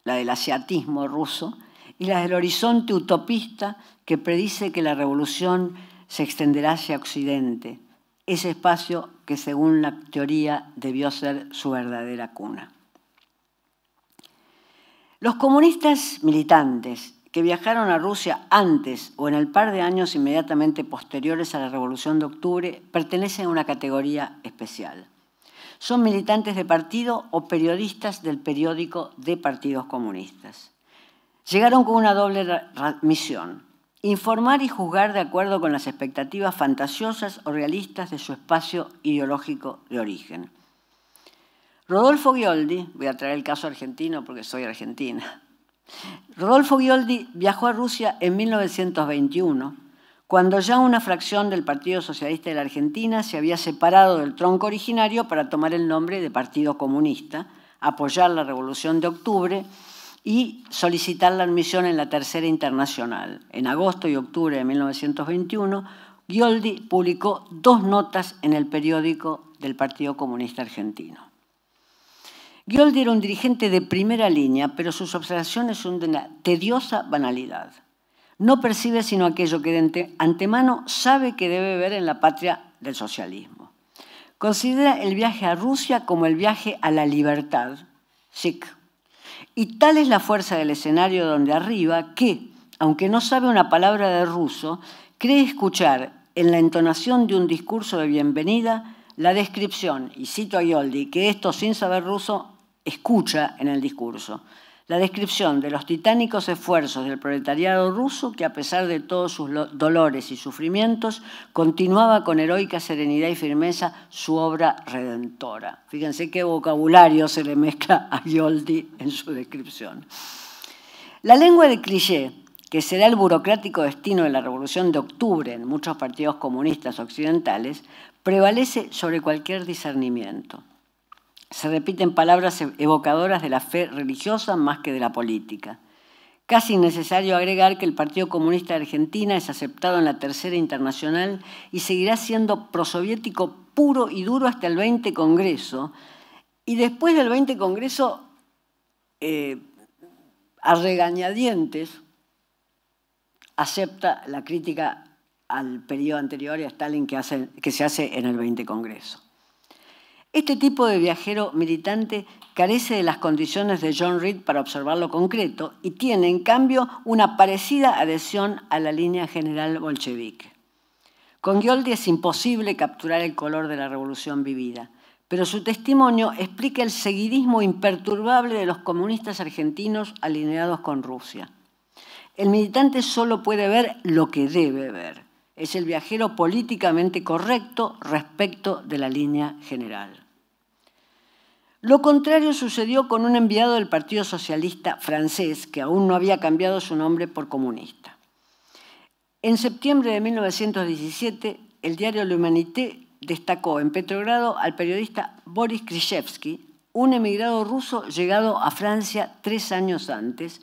la del asiatismo ruso, y la del horizonte utopista que predice que la revolución se extenderá hacia Occidente, ese espacio que según la teoría debió ser su verdadera cuna. Los comunistas militantes que viajaron a Rusia antes o en el par de años inmediatamente posteriores a la Revolución de Octubre pertenecen a una categoría especial. Son militantes de partido o periodistas del periódico de partidos comunistas. Llegaron con una doble misión, informar y juzgar de acuerdo con las expectativas fantasiosas o realistas de su espacio ideológico de origen. Rodolfo Ghioldi, voy a traer el caso argentino porque soy argentina, Rodolfo Ghioldi viajó a Rusia en 1921, cuando ya una fracción del Partido Socialista de la Argentina se había separado del tronco originario para tomar el nombre de Partido Comunista, apoyar la Revolución de Octubre y solicitar la admisión en la Tercera Internacional. En agosto y octubre de 1921, Gioldi publicó dos notas en el periódico del Partido Comunista Argentino. Gioldi era un dirigente de primera línea, pero sus observaciones son de una tediosa banalidad. No percibe sino aquello que de antemano sabe que debe ver en la patria del socialismo. Considera el viaje a Rusia como el viaje a la libertad, sic, y tal es la fuerza del escenario donde arriba que, aunque no sabe una palabra de ruso, cree escuchar en la entonación de un discurso de bienvenida la descripción, y cito a Yoldi, que esto sin saber ruso escucha en el discurso la descripción de los titánicos esfuerzos del proletariado ruso que a pesar de todos sus dolores y sufrimientos continuaba con heroica serenidad y firmeza su obra redentora. Fíjense qué vocabulario se le mezcla a Yoldi en su descripción. La lengua de cliché, que será el burocrático destino de la Revolución de Octubre en muchos partidos comunistas occidentales, prevalece sobre cualquier discernimiento se repiten palabras e-, evocadoras de la fe religiosa más que de la política. Casi innecesario agregar que el Partido Comunista de Argentina es aceptado en la Tercera Internacional y seguirá siendo prosoviético puro y duro hasta el 20 Congreso. Y después del 20 Congreso, eh, a regañadientes, acepta la crítica al periodo anterior y a Stalin que, hace, que se hace en el 20 Congreso. Este tipo de viajero militante carece de las condiciones de John Reed para observar lo concreto y tiene, en cambio, una parecida adhesión a la línea general bolchevique. Con Gioldi es imposible capturar el color de la revolución vivida, pero su testimonio explica el seguidismo imperturbable de los comunistas argentinos alineados con Rusia. El militante solo puede ver lo que debe ver. Es el viajero políticamente correcto respecto de la línea general. Lo contrario sucedió con un enviado del Partido Socialista francés, que aún no había cambiado su nombre por comunista. En septiembre de 1917, el diario Le Humanité destacó en Petrogrado al periodista Boris Krishevsky, un emigrado ruso llegado a Francia tres años antes,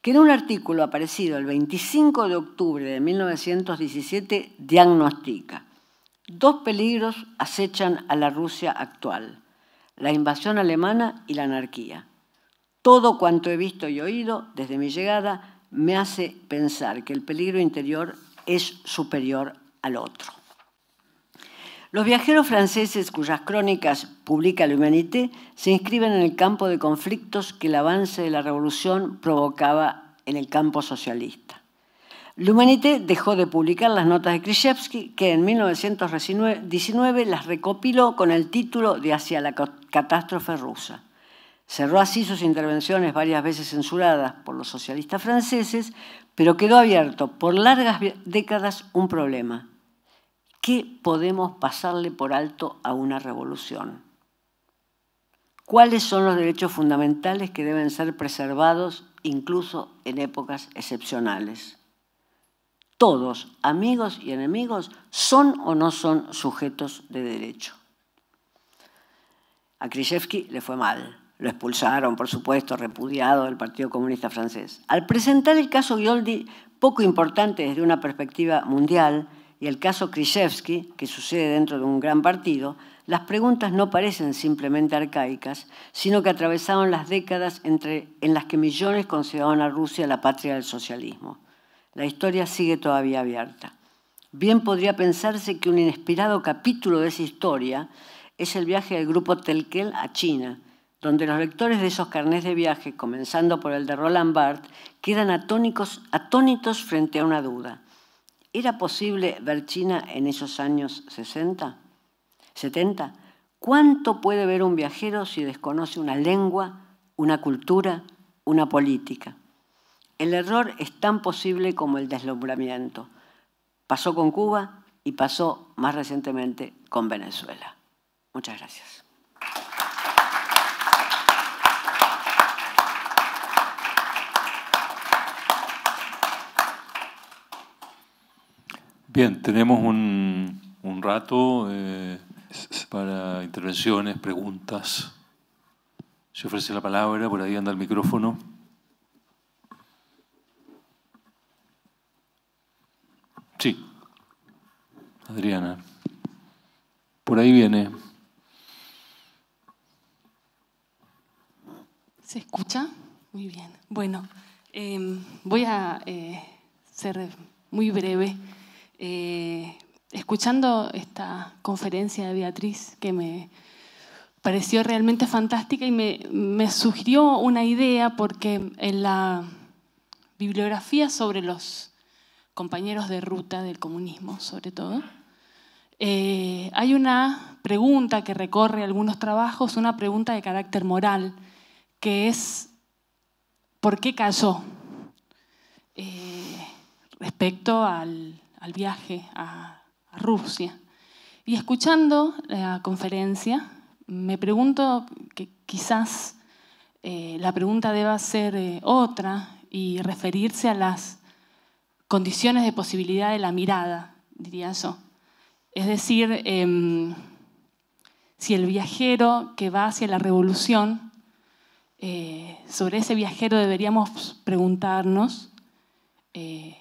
que en un artículo aparecido el 25 de octubre de 1917 diagnostica, dos peligros acechan a la Rusia actual la invasión alemana y la anarquía. Todo cuanto he visto y oído desde mi llegada me hace pensar que el peligro interior es superior al otro. Los viajeros franceses cuyas crónicas publica L'Humanité se inscriben en el campo de conflictos que el avance de la revolución provocaba en el campo socialista. L'Humanité dejó de publicar las notas de Krzyzewski, que en 1919 las recopiló con el título de Hacia la catástrofe rusa. Cerró así sus intervenciones varias veces censuradas por los socialistas franceses, pero quedó abierto por largas décadas un problema. ¿Qué podemos pasarle por alto a una revolución? ¿Cuáles son los derechos fundamentales que deben ser preservados incluso en épocas excepcionales? Todos, amigos y enemigos, son o no son sujetos de derecho. A Krzyzewski le fue mal. Lo expulsaron, por supuesto, repudiado del Partido Comunista Francés. Al presentar el caso Gioldi, poco importante desde una perspectiva mundial, y el caso Krzyzewski, que sucede dentro de un gran partido, las preguntas no parecen simplemente arcaicas, sino que atravesaron las décadas entre, en las que millones consideraban a Rusia la patria del socialismo. La historia sigue todavía abierta. Bien podría pensarse que un inspirado capítulo de esa historia es el viaje del grupo Telquel a China, donde los lectores de esos carnés de viaje, comenzando por el de Roland Barthes, quedan atónicos, atónitos frente a una duda. ¿Era posible ver China en esos años 60? ¿70? ¿Cuánto puede ver un viajero si desconoce una lengua, una cultura, una política? El error es tan posible como el deslumbramiento. Pasó con Cuba y pasó más recientemente con Venezuela. Muchas gracias. Bien, tenemos un, rato eh, para intervenciones, preguntas. Se ofrece la palabra, por ahí anda el micrófono. Sí, Adriana. Por ahí viene. ¿Se escucha? Muy bien. Bueno, em, voy a eh, ser muy breve. Eh, escuchando esta conferencia de Beatriz, que me pareció realmente fantástica y me, sugirió una idea porque en la bibliografía sobre los compañeros de ruta del comunismo, sobre todo, eh, hay una pregunta que recorre algunos trabajos, una pregunta de carácter moral, que es por qué cayó eh, respecto al, viaje a, Rusia. Y escuchando la conferencia, me pregunto que quizás eh, la pregunta deba ser eh, otra y referirse a las condiciones de posibilidad de la mirada, diría yo. Es decir, em, si el viajero que va hacia la revolución eh, sobre ese viajero deberíamos preguntarnos eh,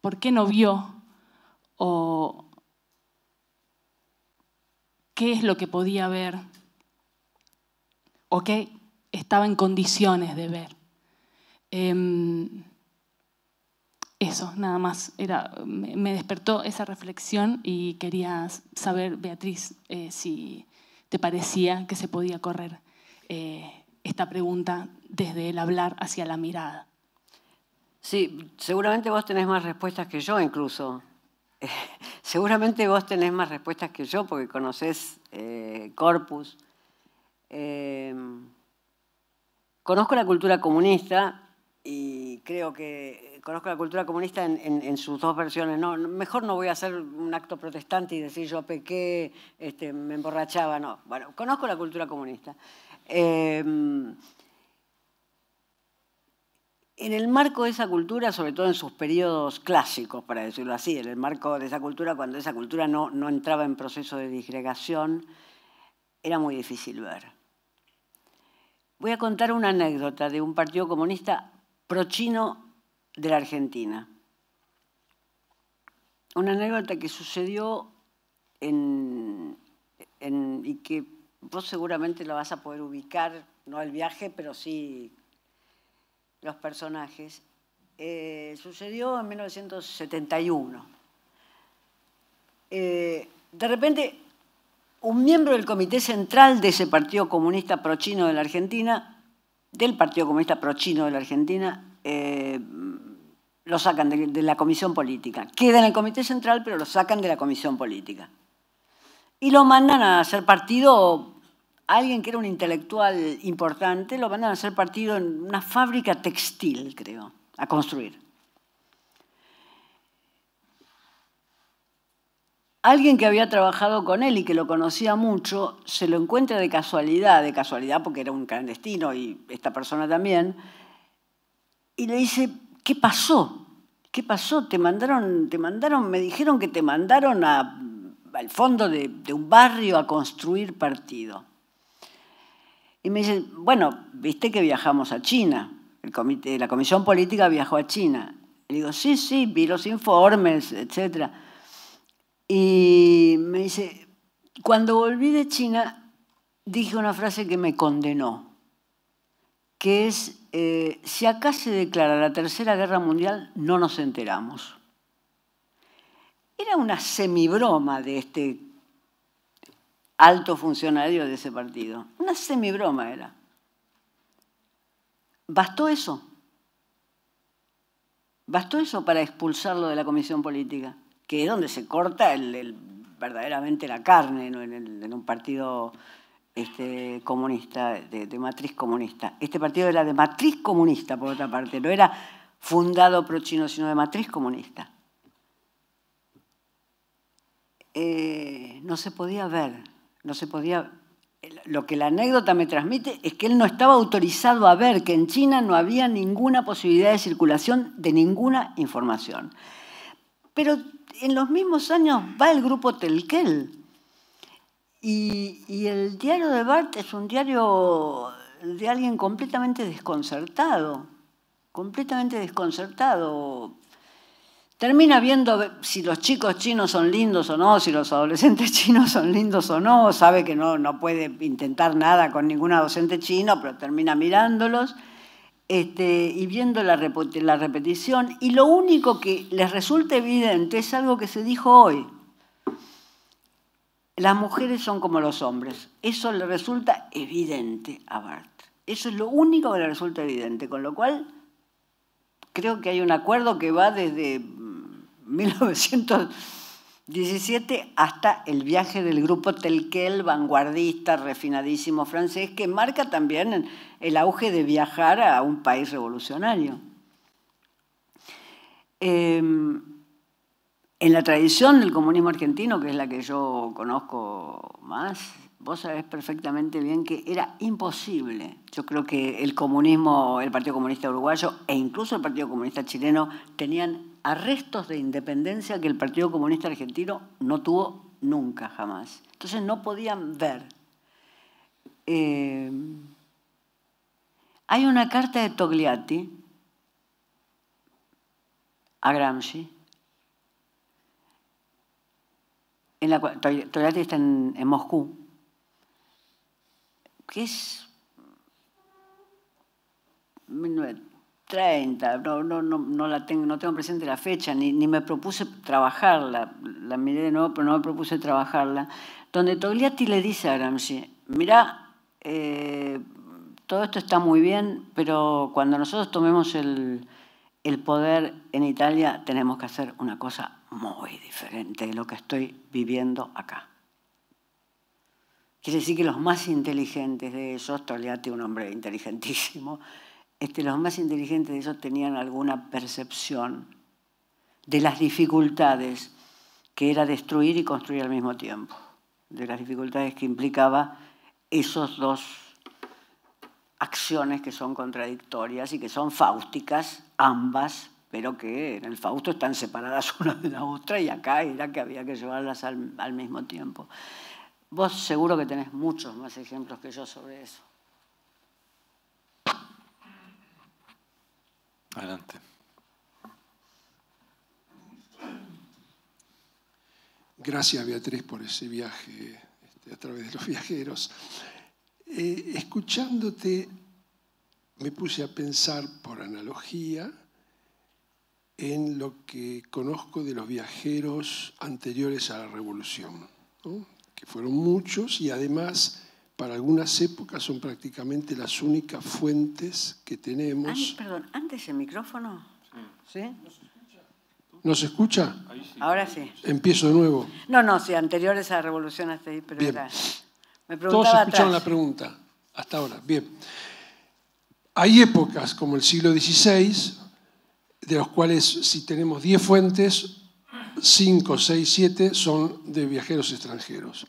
por qué no vio o qué es lo que podía ver o qué estaba en condiciones de ver. Em, eso, nada más. Era, me despertó esa reflexión y quería saber, Beatriz, eh, si te parecía que se podía correr esta pregunta desde el hablar hacia la mirada. Sí, seguramente vos tenés más respuestas que yo incluso. (laughs) seguramente vos tenés más respuestas que yo porque conocés eh, Corpus. Eh, conozco la cultura comunista y creo que conozco la cultura comunista en, sus dos versiones. No, mejor no voy a hacer un acto protestante y decir yo pequé, este, me emborrachaba, no. Bueno, conozco la cultura comunista. Em, en el marco de esa cultura, sobre todo en sus periodos clásicos, para decirlo así, en el marco de esa cultura, cuando esa cultura no, no entraba en proceso de disgregación, era muy difícil ver. Voy a contar una anécdota de un partido comunista prochino de la Argentina. Una anécdota que sucedió en, y que Vos seguramente lo vas a poder ubicar, no el viaje, pero sí los personajes. Eh, sucedió en 1971. Eh, de repente, un miembro del comité central de ese Partido Comunista Prochino de la Argentina, del Partido Comunista Prochino de la Argentina, eh, lo sacan de, de, la comisión política. Queda en el comité central, pero lo sacan de la comisión política. Y lo mandan a hacer partido alguien que era un intelectual importante, lo van a hacer partido en una fábrica textil, creo, a construir. Alguien que había trabajado con él y que lo conocía mucho, se lo encuentra de casualidad, de casualidad porque era un clandestino y esta persona también, y le dice, ¿qué pasó? ¿Qué pasó? Te mandaron, te mandaron, me dijeron que te mandaron al fondo de un barrio a construir partido. Y me dice, bueno, viste que viajamos a China. la comisión política viajó a China. Le digo, sí, sí, vi los informes, etc. Y me dice, cuando volví de China, dije una frase que me condenó, que es, eh, si acá se declara la Tercera Guerra Mundial, no nos enteramos. Era una semibroma de este alto funcionario de ese partido. Una semibroma era. Bastó eso. Bastó eso para expulsarlo de la comisión política, que es donde se corta verdaderamente la carne en, un partido este, comunista, de, matriz comunista. Este partido era de matriz comunista, por otra parte, no era fundado pro chino, sino de matriz comunista. Eh, no se podía ver no se podía... Lo que la anécdota me transmite es que él no estaba autorizado a ver, que en China no había ninguna posibilidad de circulación de ninguna información. Pero en los mismos años va el grupo Telquel. Y, y el diario de Bart es un diario de alguien completamente desconcertado, completamente desconcertado termina viendo si los chicos chinos son lindos o no, si los adolescentes (laughs) chinos son lindos o no, sabe que no, no puede intentar nada con ningún docente chino, pero termina mirándolos este, y viendo la, la repetición. Y lo único que les resulta evidente es algo que se dijo hoy. Las mujeres son como los hombres. Eso le resulta evidente a Bart. Eso es lo único que le resulta evidente, con lo cual creo que hay un acuerdo que va desde 1917 hasta el viaje del grupo Telquel, vanguardista, refinadísimo francés, que marca también el auge de viajar a un país revolucionario. Em, en la tradición del comunismo argentino, que es la que yo conozco más, vos sabés perfectamente bien que era imposible. Yo creo que el comunismo, el Partido Comunista Uruguayo e incluso el Partido Comunista Chileno tenían arrestos de independencia que el Partido Comunista Argentino no tuvo nunca, jamás. Entonces no podían ver. Eh, hay una carta de Togliatti a Gramsci, en la Togliatti está en, Moscú, que es 30, no, no, la tengo, no tengo presente la fecha, ni, ni me propuse trabajarla, la miré de nuevo, pero no me propuse trabajarla, donde Togliatti le dice a Gramsci, mirá, eh, todo esto está muy bien, pero cuando nosotros tomemos el, el poder en Italia tenemos que hacer una cosa muy diferente de lo que estoy viviendo acá. Quiere decir que los más inteligentes de ellos, Togliatti, un hombre inteligentísimo, este, los más inteligentes de ellos tenían alguna percepción de las dificultades que era destruir y construir al mismo tiempo, de las dificultades que implicaba esos dos acciones que son contradictorias y que son fáusticas ambas, pero que en el Fausto están separadas (laughs) una de la otra y acá era que había que llevarlas al mismo tiempo. Vos seguro que tenés muchos más ejemplos que yo sobre eso. Adelante. Gracias Beatriz por ese viaje este, a través de los (laughs) viajeros. Eh, escuchándote me puse a pensar por analogía en lo que conozco de los viajeros anteriores a la revolución, que fueron muchos y además para algunas épocas son prácticamente las únicas fuentes que tenemos. perdón, antes el micrófono. ¿Sí? ¿Nos escucha? Ahora sí. Empiezo de nuevo. No, no, sí, anteriores a la revolución hasta ahí, pero Todos escucharon la pregunta hasta ahora. Bien. Hay épocas como el siglo XVI, de los cuales si tenemos 10 fuentes, 5, 6, 7 son de viajeros extranjeros.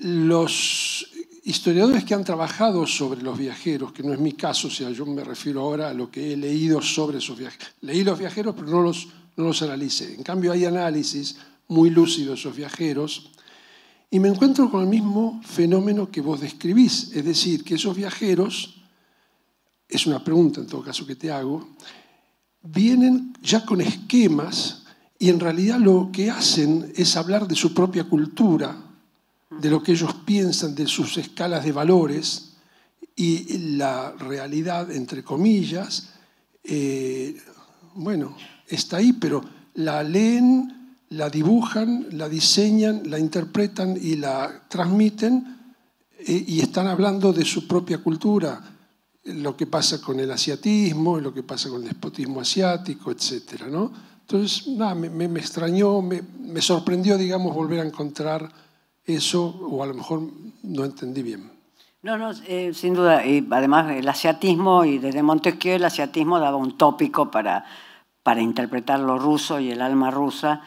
Los historiadores que han trabajado sobre los viajeros, que no es mi caso, o sea, yo me refiero ahora a lo que he leído sobre esos viajeros. Leí los viajeros, pero no los, los analicé. En cambio, hay análisis muy lúcidos de esos viajeros, y me encuentro con el mismo fenómeno que vos describís, es decir, que esos viajeros, es una pregunta en todo caso que te hago, vienen ya con esquemas y en realidad lo que hacen es hablar de su propia cultura, de lo que ellos piensan de sus escalas de valores y la realidad, entre comillas, eh, bueno, está ahí, pero la leen, la dibujan, la diseñan, la interpretan y la transmiten eh, y están hablando de su propia cultura, lo que pasa con el asiatismo, lo que pasa con el despotismo asiático, etc. ¿no? Entonces, nada, me, extrañó, me, me sorprendió, digamos, volver a encontrar eso, o a lo mejor no entendí bien. No, no, eh, sin duda. además, el asiatismo, y desde Montesquieu el asiatismo daba un tópico para, interpretar lo ruso y el alma rusa.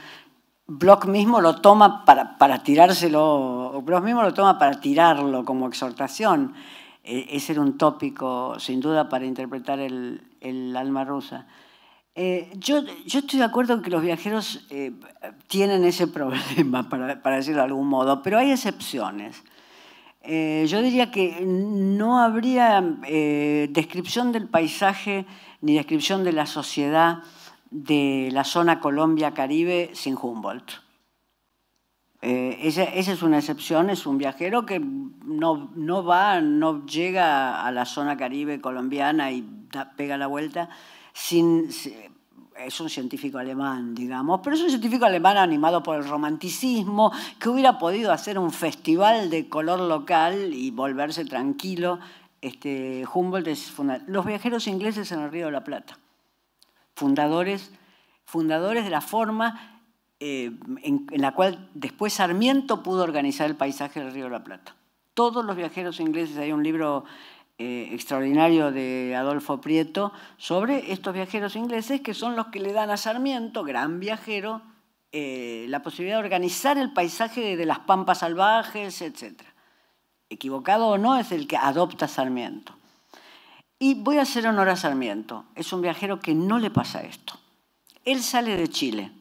Bloch mismo lo toma para, para tirárselo, Bloch mismo lo toma para tirarlo como exhortación. E, ese era un tópico, sin duda, para interpretar el alma rusa. Eh, yo, estoy de acuerdo en que los viajeros eh, tienen ese (laughs) problema, para, decirlo de algún modo, pero hay excepciones. Eh, yo diría que no habría descripción del paisaje ni descripción de la sociedad de la zona Colombia-Caribe sin Humboldt. Esa, es una excepción, es un viajero que no, no va, no llega a la zona Caribe colombiana y pega la vuelta, es un científico alemán, digamos, pero es un científico alemán animado por el romanticismo, que hubiera podido hacer un festival de color local y volverse tranquilo. Este, Humboldt es fundador. Los viajeros ingleses en el Río de la Plata, fundadores, fundadores de la forma eh, en la cual después Sarmiento pudo organizar el paisaje del Río de la Plata. Todos los viajeros ingleses, hay un libro eh, extraordinario de Adolfo Prieto sobre estos viajeros ingleses que son los que le dan a Sarmiento, gran viajero, eh, la posibilidad de organizar el paisaje de las pampas salvajes, etc. Equivocado o no es el que adopta Sarmiento. Y voy a hacer honor a Sarmiento. Es un viajero que no le pasa esto. Él sale de Chile.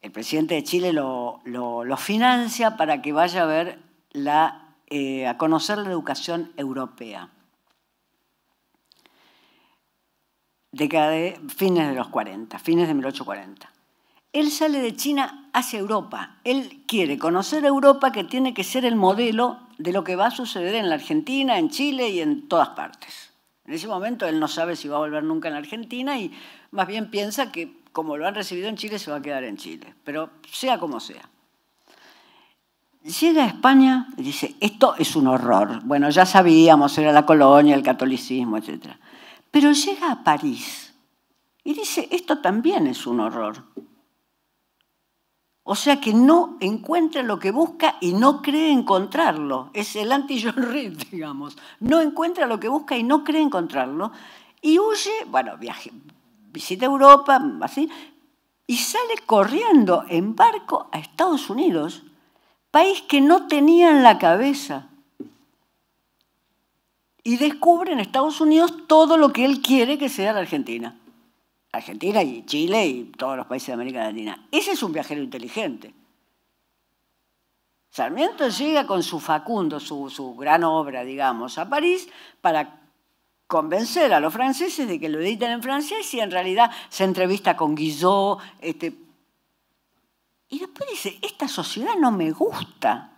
El presidente de Chile lo, lo financia para que vaya a ver la eh, a conocer la educación europea. Década de fines de los 40, fines de 1840. Él sale de China hacia Europa. Él quiere conocer Europa que tiene que ser el modelo de lo que va a suceder en la Argentina, en Chile y en todas partes. En ese momento él no sabe si va a volver nunca en la Argentina y más bien piensa que como lo han recibido en Chile se va a quedar en Chile, pero sea como sea. Llega a España y dice, esto es un horror. Bueno, ya sabíamos, era la colonia, el catolicismo, etc. Pero llega a París y dice, esto también es un horror. O sea que no encuentra lo que busca y no cree encontrarlo. Es el anti-John Reed, (laughs) digamos. No encuentra lo que busca y no cree encontrarlo. Y huye, bueno, viaje, visita Europa, así, y sale corriendo en barco a Estados Unidos país que no tenía en la cabeza. Y descubre en Estados Unidos todo lo que él quiere que sea la Argentina. Argentina y Chile y todos los países de América Latina. Ese es un viajero inteligente. Sarmiento llega con su Facundo, su, gran obra, digamos, a París para convencer a los franceses de que lo editen en francés y en realidad se entrevista con Guizot, este, y después dice, esta sociedad no me gusta.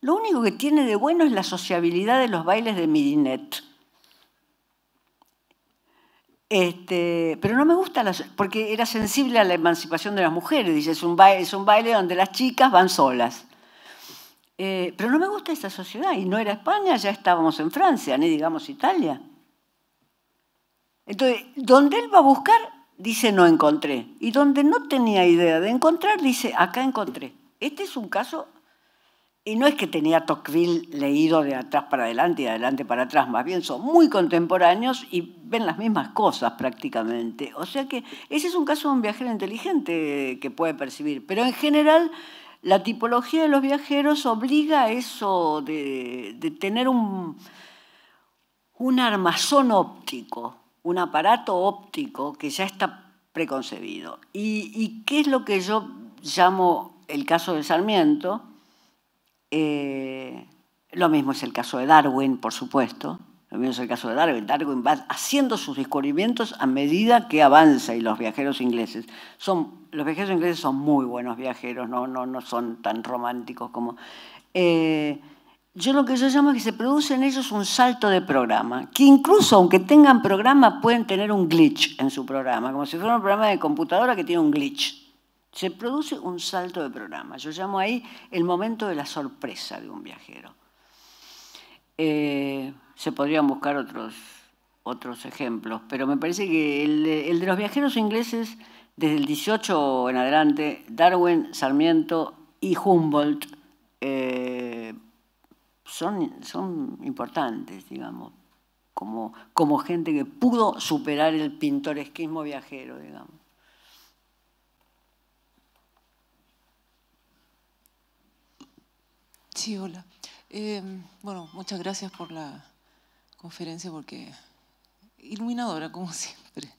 Lo único que tiene de bueno es la sociabilidad de los bailes de Mirinet. Este, pero no me gusta, porque era sensible a la emancipación de las mujeres. Dice, es un baile, donde las chicas van solas. Eh, pero no me gusta esta sociedad. Y no era España, ya estábamos en Francia, ni digamos Italia. Entonces, donde él va a buscar dice no encontré. Y donde no tenía idea de encontrar, dice acá encontré. Este es un caso, y no es que tenía Tocqueville leído de atrás para adelante y de adelante para atrás, más bien son muy contemporáneos y ven las mismas cosas prácticamente. O sea que ese es un caso de un viajero inteligente que puede percibir, pero en general la tipología de los viajeros obliga a eso de, de tener un, un armazón óptico, un aparato óptico que ya está preconcebido. ¿Y, qué es lo que yo llamo el caso de Sarmiento? Eh, lo mismo es el caso de Darwin, por supuesto. Lo mismo es el caso de Darwin. Darwin va haciendo sus descubrimientos a medida que avanza y los viajeros ingleses son, los viajeros ingleses son muy buenos viajeros, no, no, no son tan románticos como. Eh, yo lo que yo llamo es que se produce en ellos un salto de programa, que incluso aunque tengan programa pueden tener un glitch en su programa, como si fuera un programa de computadora que tiene un glitch. Se produce un salto de programa. Yo llamo ahí el momento de la sorpresa de un viajero. Eh, se podrían buscar otros, otros ejemplos, pero me parece que el, de los viajeros ingleses, desde el 18 en adelante, Darwin, Sarmiento y Humboldt, eh, son, importantes, digamos, como, como gente que pudo superar el pintoresquismo viajero, digamos. Sí, hola. Eh, bueno, muchas gracias por la conferencia porque iluminadora como (laughs) siempre.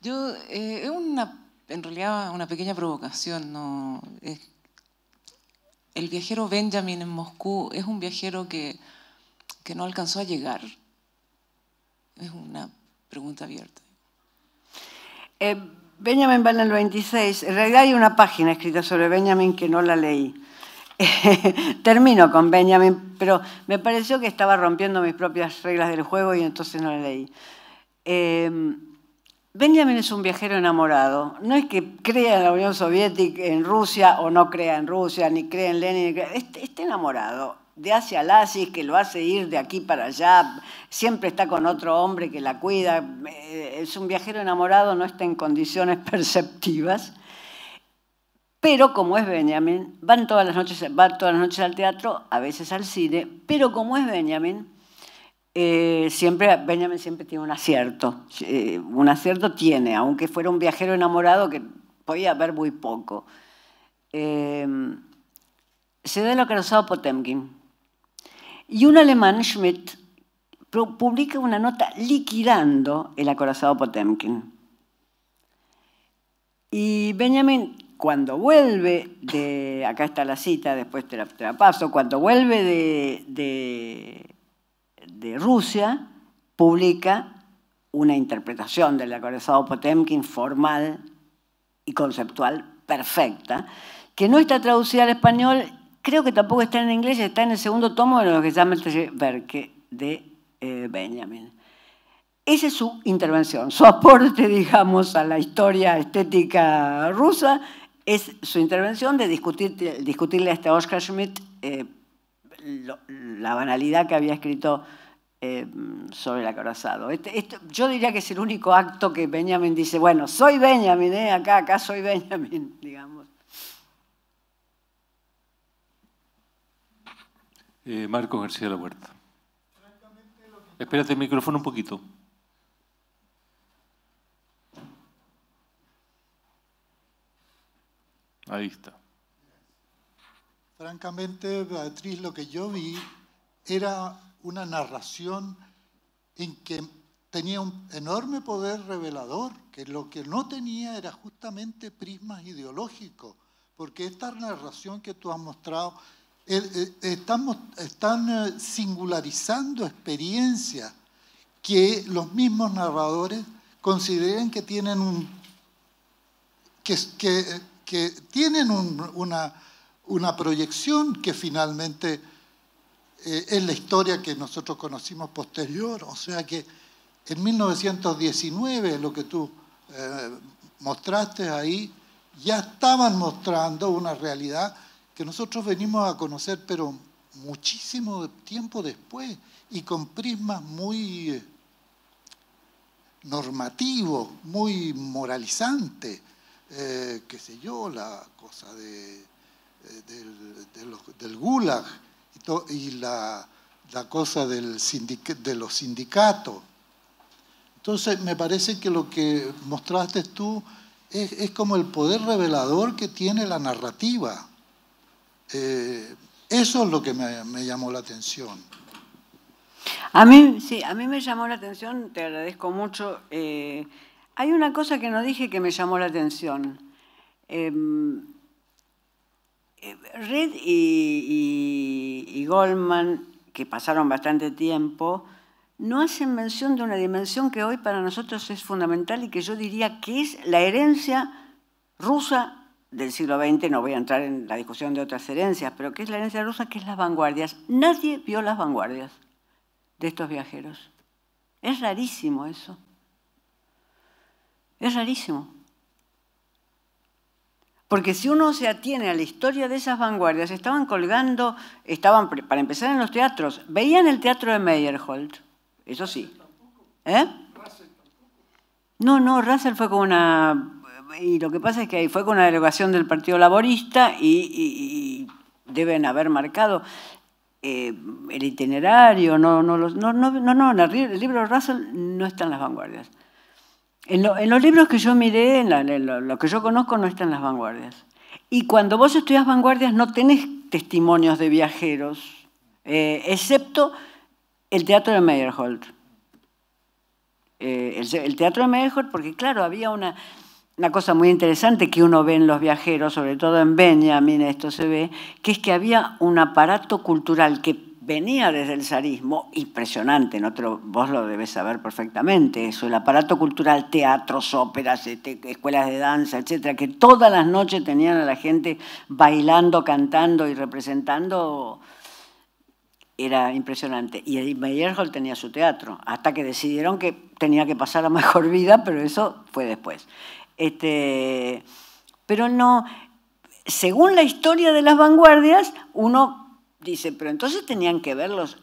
Yo, eh, una, en realidad una pequeña provocación, no el viajero Benjamin en Moscú es un viajero que, que no alcanzó a llegar? Es una pregunta abierta. Eh, Benjamin va en el 26. En realidad hay una página escrita sobre Benjamin que no la leí. (laughs) Termino con Benjamin, pero me pareció que estaba rompiendo mis propias reglas del juego y entonces no la leí. Eh, Benjamin es un viajero enamorado. No es que crea en la Unión Soviética, en Rusia, o no crea en Rusia, ni crea en Lenin. Está, este enamorado de hacia Asis, que lo hace ir de aquí para allá, siempre está con otro hombre que la cuida. Eh, es un viajero enamorado, no está en condiciones (laughs) perceptivas. Pero como es Benjamin, van todas las noches, va todas las noches al teatro, a veces al cine, pero como es Benjamin, eh, siempre, Benjamin siempre tiene un acierto, eh, un acierto tiene, aunque fuera un viajero enamorado que podía ver muy poco. Eh, se da el acorazado Potemkin. Y un alemán, Schmidt, publica una nota liquidando el acorazado Potemkin. Y Benjamin, cuando vuelve de, acá está la cita, después te la, paso, cuando vuelve de de Rusia publica una interpretación del acorazado Potemkin formal y conceptual perfecta, que no está traducida al español, creo que tampoco está en inglés, está en el segundo tomo de lo que se llama el de eh, Benjamin. Esa es su intervención, su aporte, (laughs) digamos, a la historia estética rusa, es su intervención de discutir, discutirle a este Oscar Schmidt eh, la banalidad que había escrito eh, sobre el acorazado. Este, yo diría que es el único acto que Benjamin dice, bueno, soy Benjamin, eh, acá, acá soy Benjamin, (laughs) digamos. Eh, Marco García de la Huerta. Espérate el micrófono un poquito. Ahí está. Francamente, Beatriz, lo que yo vi era una narración en que tenía un enorme poder revelador, que lo que no tenía era justamente prismas ideológicos, porque esta narración que tú has mostrado, estamos, eh, eh, están eh, singularizando experiencias que los mismos narradores consideran que tienen un, que, que, tienen una una proyección que finalmente eh, es la historia que nosotros conocimos posterior. O sea que en 1919, lo que tú eh, mostraste ahí, ya estaban mostrando una realidad que nosotros venimos a conocer, pero muchísimo tiempo después y con prismas muy eh, normativos, muy moralizantes, qué sé yo, la cosa de del, del, gulag y, la, cosa del de los sindicatos. Entonces, me parece que lo que mostraste tú es, como el poder revelador que tiene la narrativa. Eh, eso es lo que me, llamó la atención. A mí, sí, a mí me llamó la atención, te agradezco mucho. Eh, hay una cosa que no dije que me llamó la atención. Em, Red y, y Goldman, que pasaron bastante tiempo, no hacen mención de una dimensión que hoy para nosotros es fundamental y que yo diría que es la herencia rusa del siglo XX, no voy a entrar en la discusión de otras herencias, pero que es la herencia rusa, que es las vanguardias. Nadie vio las vanguardias de estos viajeros. Es rarísimo eso. Es rarísimo. Porque si uno se atiene a la historia de esas vanguardias, estaban colgando, estaban, para empezar en los teatros, veían el teatro de Meyerhold, eso sí. ¿Eh? No, no, Russell fue con una... Y lo que pasa es que ahí fue con una delegación del Partido Laborista y, deben haber marcado eh, el itinerario, no, no, no, no, no, no, el libro de Russell no está en las vanguardias. En, los libros que yo miré, en, lo, que yo conozco, no están las vanguardias. Y cuando vos estudias vanguardias no tenés testimonios de viajeros, eh, excepto el teatro de Meyerhold. Eh, el, teatro de Meyerhold, porque claro, había una, una cosa muy interesante que uno ve en los viajeros, sobre todo en Benjamin, esto se ve, que es que había un aparato cultural que venía desde el zarismo, impresionante, vos lo debes saber perfectamente, eso, el aparato cultural, teatros, óperas, este, escuelas de danza, etcétera, que todas las noches tenían a la gente bailando, cantando y representando, era impresionante. Y Meyerhold tenía su teatro, hasta que decidieron que tenía que pasar a mejor vida, pero eso fue después. Este, pero no, según la historia de las vanguardias, uno Dice, pero entonces tenían que ver los,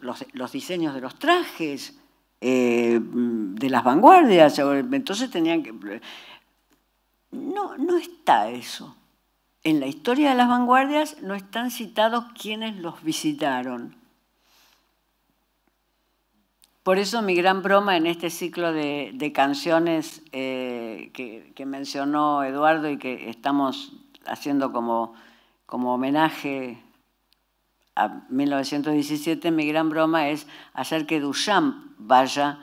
diseños de los trajes, eh, de las vanguardias, entonces tenían que... No, no está eso. En la historia de las vanguardias no están citados quienes los visitaron. Por eso mi gran broma en este ciclo de, canciones eh, que, mencionó Eduardo y que estamos haciendo como, como homenaje a 1917, mi gran broma es hacer que Duchamp vaya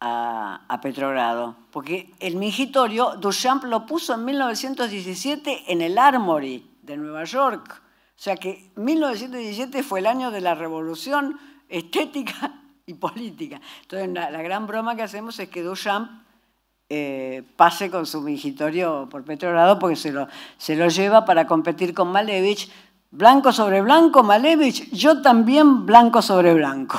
a, Petrogrado, porque el mingitorio Duchamp lo puso en 1917 en el Armory de Nueva York. O sea que 1917 fue el año de la revolución estética y política. Entonces la, gran broma que hacemos es que Duchamp eh, pase con su mingitorio por Petrogrado porque se lo, se lo lleva para competir con Malevich Blanco sobre blanco, Malevich, yo también blanco sobre blanco.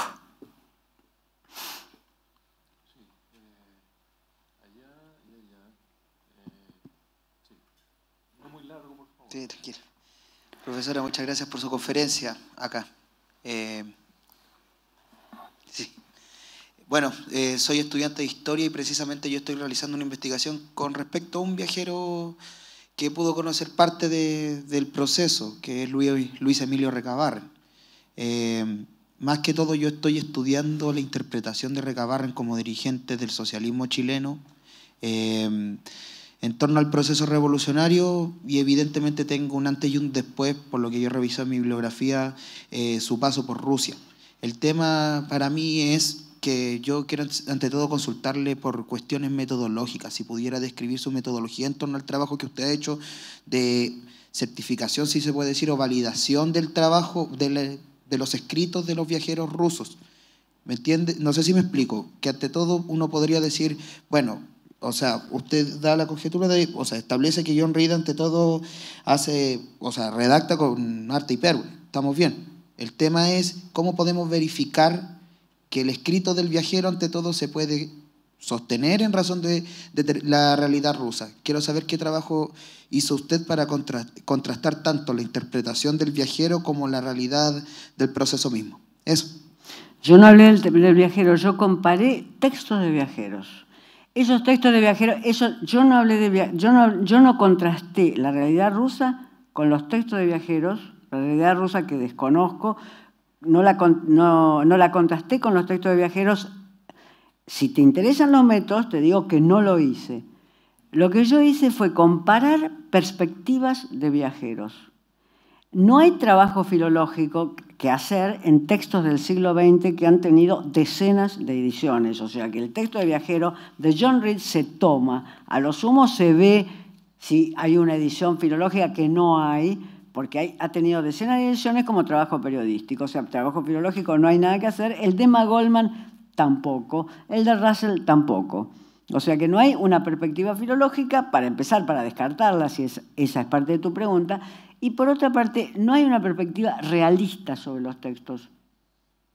Sí, tranquilo. Profesora, muchas gracias por su conferencia acá. Eh, sí. Bueno, eh, soy estudiante de historia y precisamente yo estoy realizando una investigación con respecto a un viajero que pudo conocer parte del proceso, que es Luis, Emilio Recabarren. Eh, más que todo yo estoy estudiando la interpretación de Recabarren como dirigente del socialismo chileno eh, en torno al proceso revolucionario y evidentemente tengo un antes y un después, por lo que yo reviso en mi bibliografía, eh, su paso por Rusia. El tema para mí es que yo quiero ante todo consultarle por cuestiones metodológicas, si pudiera describir su metodología en torno al trabajo que usted ha hecho de certificación, si se puede decir, o validación del trabajo de, los escritos de los viajeros rusos. ¿Me entiende? No sé si me explico, que ante todo uno podría decir, bueno, o sea, usted da la conjetura de, o sea, establece que John Reed ante todo hace, o sea, redacta con arte hipérbole, estamos bien. El tema es cómo podemos verificar que el escrito del viajero ante todo se puede sostener en razón de, la realidad rusa. Quiero saber qué trabajo hizo usted para contrastar tanto la interpretación del viajero como la realidad del proceso mismo. Eso. Yo no hablé del, viajero, yo comparé textos de viajeros. Esos textos de viajeros, eso, yo, no hablé de, yo, yo no contrasté la realidad rusa con los textos de viajeros, la realidad rusa que desconozco, no la, no, contrasté con los textos de viajeros. Si te interesan los métodos, te digo que no lo hice. Lo que yo hice fue comparar perspectivas de viajeros. No hay trabajo filológico que hacer en textos del siglo XX que han tenido decenas de ediciones. O sea que el texto de viajero de John Reed se toma, a lo sumo se ve si hay una edición filológica que no hay, porque ha tenido decenas de ediciones como trabajo periodístico, o sea, trabajo filológico no hay nada que hacer, el de Magolman tampoco, el de Russell tampoco. O sea que no hay una perspectiva filológica, para empezar, para descartarla, si esa es parte de tu pregunta, y por otra parte, no hay una perspectiva realista sobre los textos.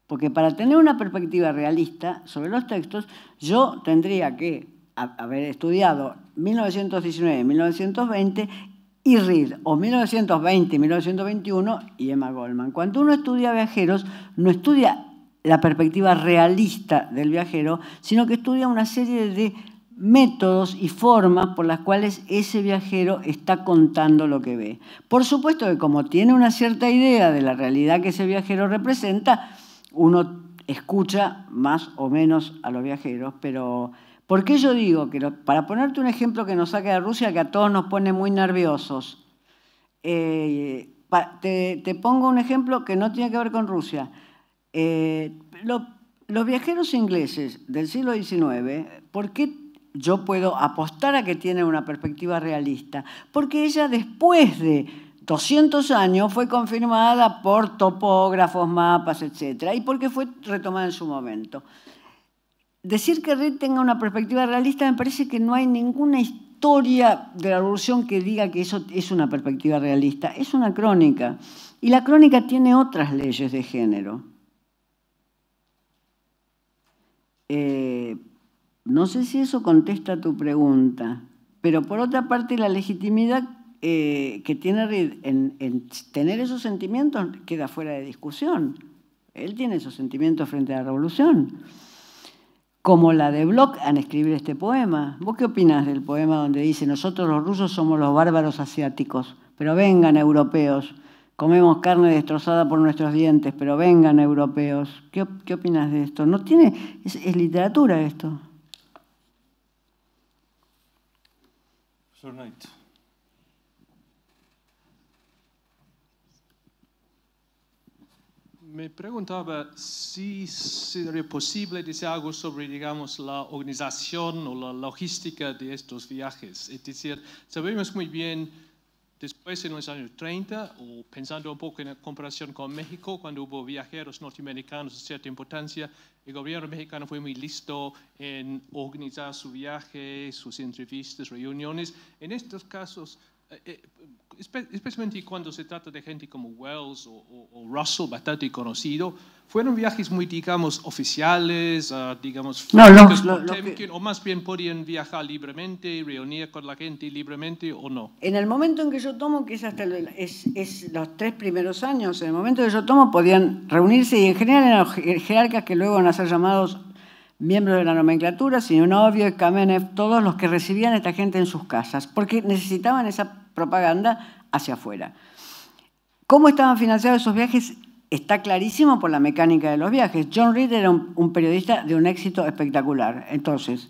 Porque para tener una perspectiva realista sobre los textos, yo tendría que haber estudiado 1919-1920 y Reed, o 1920-1921, y Emma Goldman. Cuando uno estudia viajeros, no estudia la perspectiva realista del viajero, sino que estudia una serie de métodos y formas por las cuales ese viajero está contando lo que ve. Por supuesto que como tiene una cierta idea de la realidad que ese viajero representa, uno escucha más o menos a los viajeros, pero ¿Por qué yo digo que, para ponerte un ejemplo que nos saque de Rusia, que a todos nos pone muy nerviosos, eh, te, pongo un ejemplo que no tiene que ver con Rusia. Eh, los viajeros ingleses del siglo XIX, ¿por qué yo puedo apostar a que tienen una perspectiva realista? Porque ella después de 200 años fue confirmada por topógrafos, mapas, etc. Y porque fue retomada en su momento decir que Red tenga una perspectiva realista me parece que no hay ninguna historia de la revolución que diga que eso es una perspectiva realista. Es una crónica. Y la crónica tiene otras leyes de género. Eh, no sé si eso contesta tu pregunta, pero por otra parte la legitimidad eh, que tiene Red en, en, tener esos sentimientos queda fuera de discusión. Él tiene esos sentimientos frente a la revolución como la de Bloch al escribir este poema. ¿Vos qué opinas del poema donde dice, nosotros los rusos somos los bárbaros asiáticos, pero vengan europeos, comemos carne destrozada por nuestros dientes, pero vengan europeos? ¿Qué, opinas de esto? No tiene, es, literatura esto. me preguntaba si sería posible decir algo sobre, digamos, la organización o la logística de estos viajes. Es decir, sabemos muy bien, después en los años 30, o pensando un poco en la comparación con México, cuando hubo viajeros norteamericanos de cierta importancia, el gobierno mexicano fue muy listo en organizar su viaje, sus entrevistas, reuniones. En estos casos, eh, eh, especialmente cuando se trata de gente como Wells o, Russell, bastante conocido, fueron viajes muy, digamos, oficiales, ah, digamos, no, o más bien podían viajar libremente, reunir con la gente libremente o no. En el momento en que yo tomo, que es hasta los tres primeros años, en el momento en que yo tomo podían reunirse y en general eran jerarcas que luego van a ser llamados miembros de la nomenclatura, obvio Kamenev, todos los que recibían a esta gente en sus casas, porque necesitaban esa propaganda hacia afuera. ¿Cómo estaban financiados esos viajes? Está clarísimo por la mecánica de los viajes. John Reed era un, un periodista de un éxito espectacular. Entonces,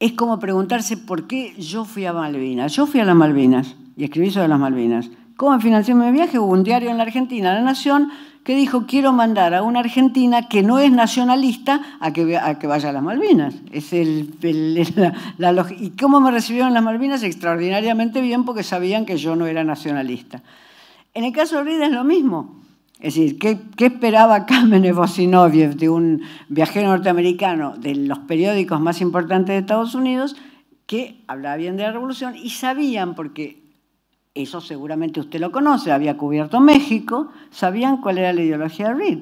es como preguntarse por qué yo fui a Malvinas. Yo fui a las Malvinas y escribí sobre las Malvinas. ¿Cómo financié mi viaje? Hubo un diario en la Argentina, La Nación, que dijo quiero mandar a una Argentina que no es nacionalista a que, vaya a las Malvinas. ¿Y cómo me recibieron las Malvinas? Extraordinariamente bien porque sabían que yo no era nacionalista. En el caso de Rida es lo mismo. Es decir, ¿qué, esperaba Kamenev Bosinoviev de un viajero norteamericano de los periódicos más importantes de Estados Unidos que hablaba bien de la revolución y sabían, porque eso seguramente usted lo conoce, había cubierto México, sabían cuál era la ideología de Reed.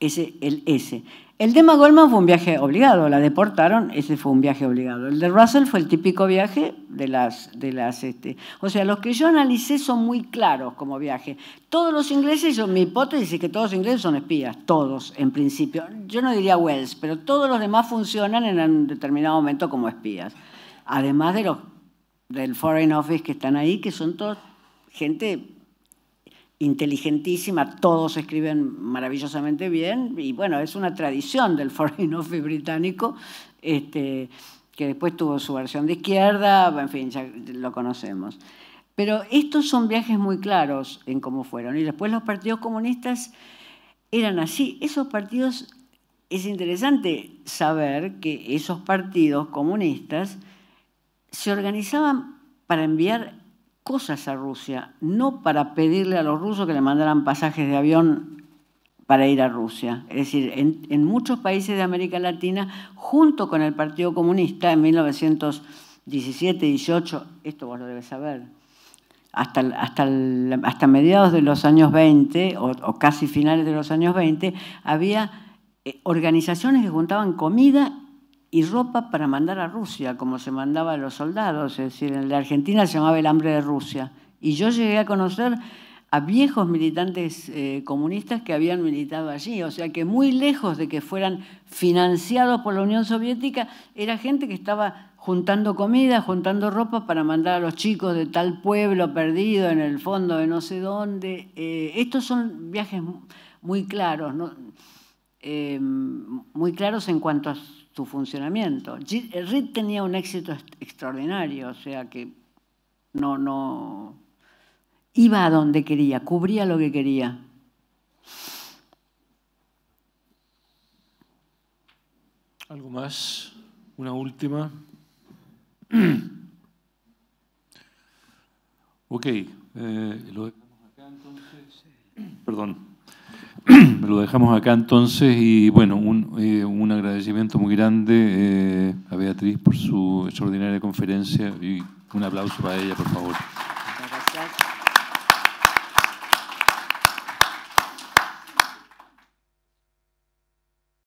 Ese, el, ese. El de Magolman fue un viaje obligado, la deportaron, ese fue un viaje obligado. El de Russell fue el típico viaje de las... De las este, o sea, los que yo analicé son muy claros como viaje. Todos los ingleses, yo, mi hipótesis es que todos los ingleses son espías, todos en principio. Yo no diría Wells, pero todos los demás funcionan en un determinado momento como espías. Además de los del Foreign Office que están ahí, que son todos gente inteligentísima, todos escriben maravillosamente bien, y bueno, es una tradición del Foreign (laughs) Office británico, este, que después tuvo su versión de izquierda, en fin, ya lo conocemos. Pero estos son viajes muy claros en cómo fueron, y después los partidos comunistas eran así, esos partidos, es interesante saber que esos partidos comunistas, se organizaban para enviar cosas a Rusia, no para pedirle a los rusos que le mandaran pasajes de avión para ir a Rusia. Es decir, en, muchos países de América Latina, junto con el Partido Comunista en 1917, 18, esto vos lo debes saber, hasta, hasta, hasta mediados de los años 20 o, o casi finales de los años 20, había eh, organizaciones que juntaban comida y ropa para mandar a Rusia, como se mandaba a los soldados. Es decir, en la Argentina se llamaba el hambre de Rusia. Y yo llegué a conocer a viejos militantes eh, comunistas que habían militado allí. O sea que muy lejos de que fueran financiados por la Unión Soviética, era gente que estaba juntando comida, juntando ropa para mandar a los chicos de tal pueblo perdido en el fondo de no sé dónde. Eh, estos son viajes muy claros, eh, muy claros en cuanto a su funcionamiento. Eh, Reed tenía un éxito extraordinario, o sea que no, no iba a donde quería, cubría lo que quería. ¿Algo más? ¿Una última? (clears throat) ok, eh, entonces. Perdón. (clears throat) lo dejamos acá entonces y bueno, un, eh, un agradecimiento muy grande eh, a Beatriz por su extraordinaria conferencia y un aplauso para ella, por favor.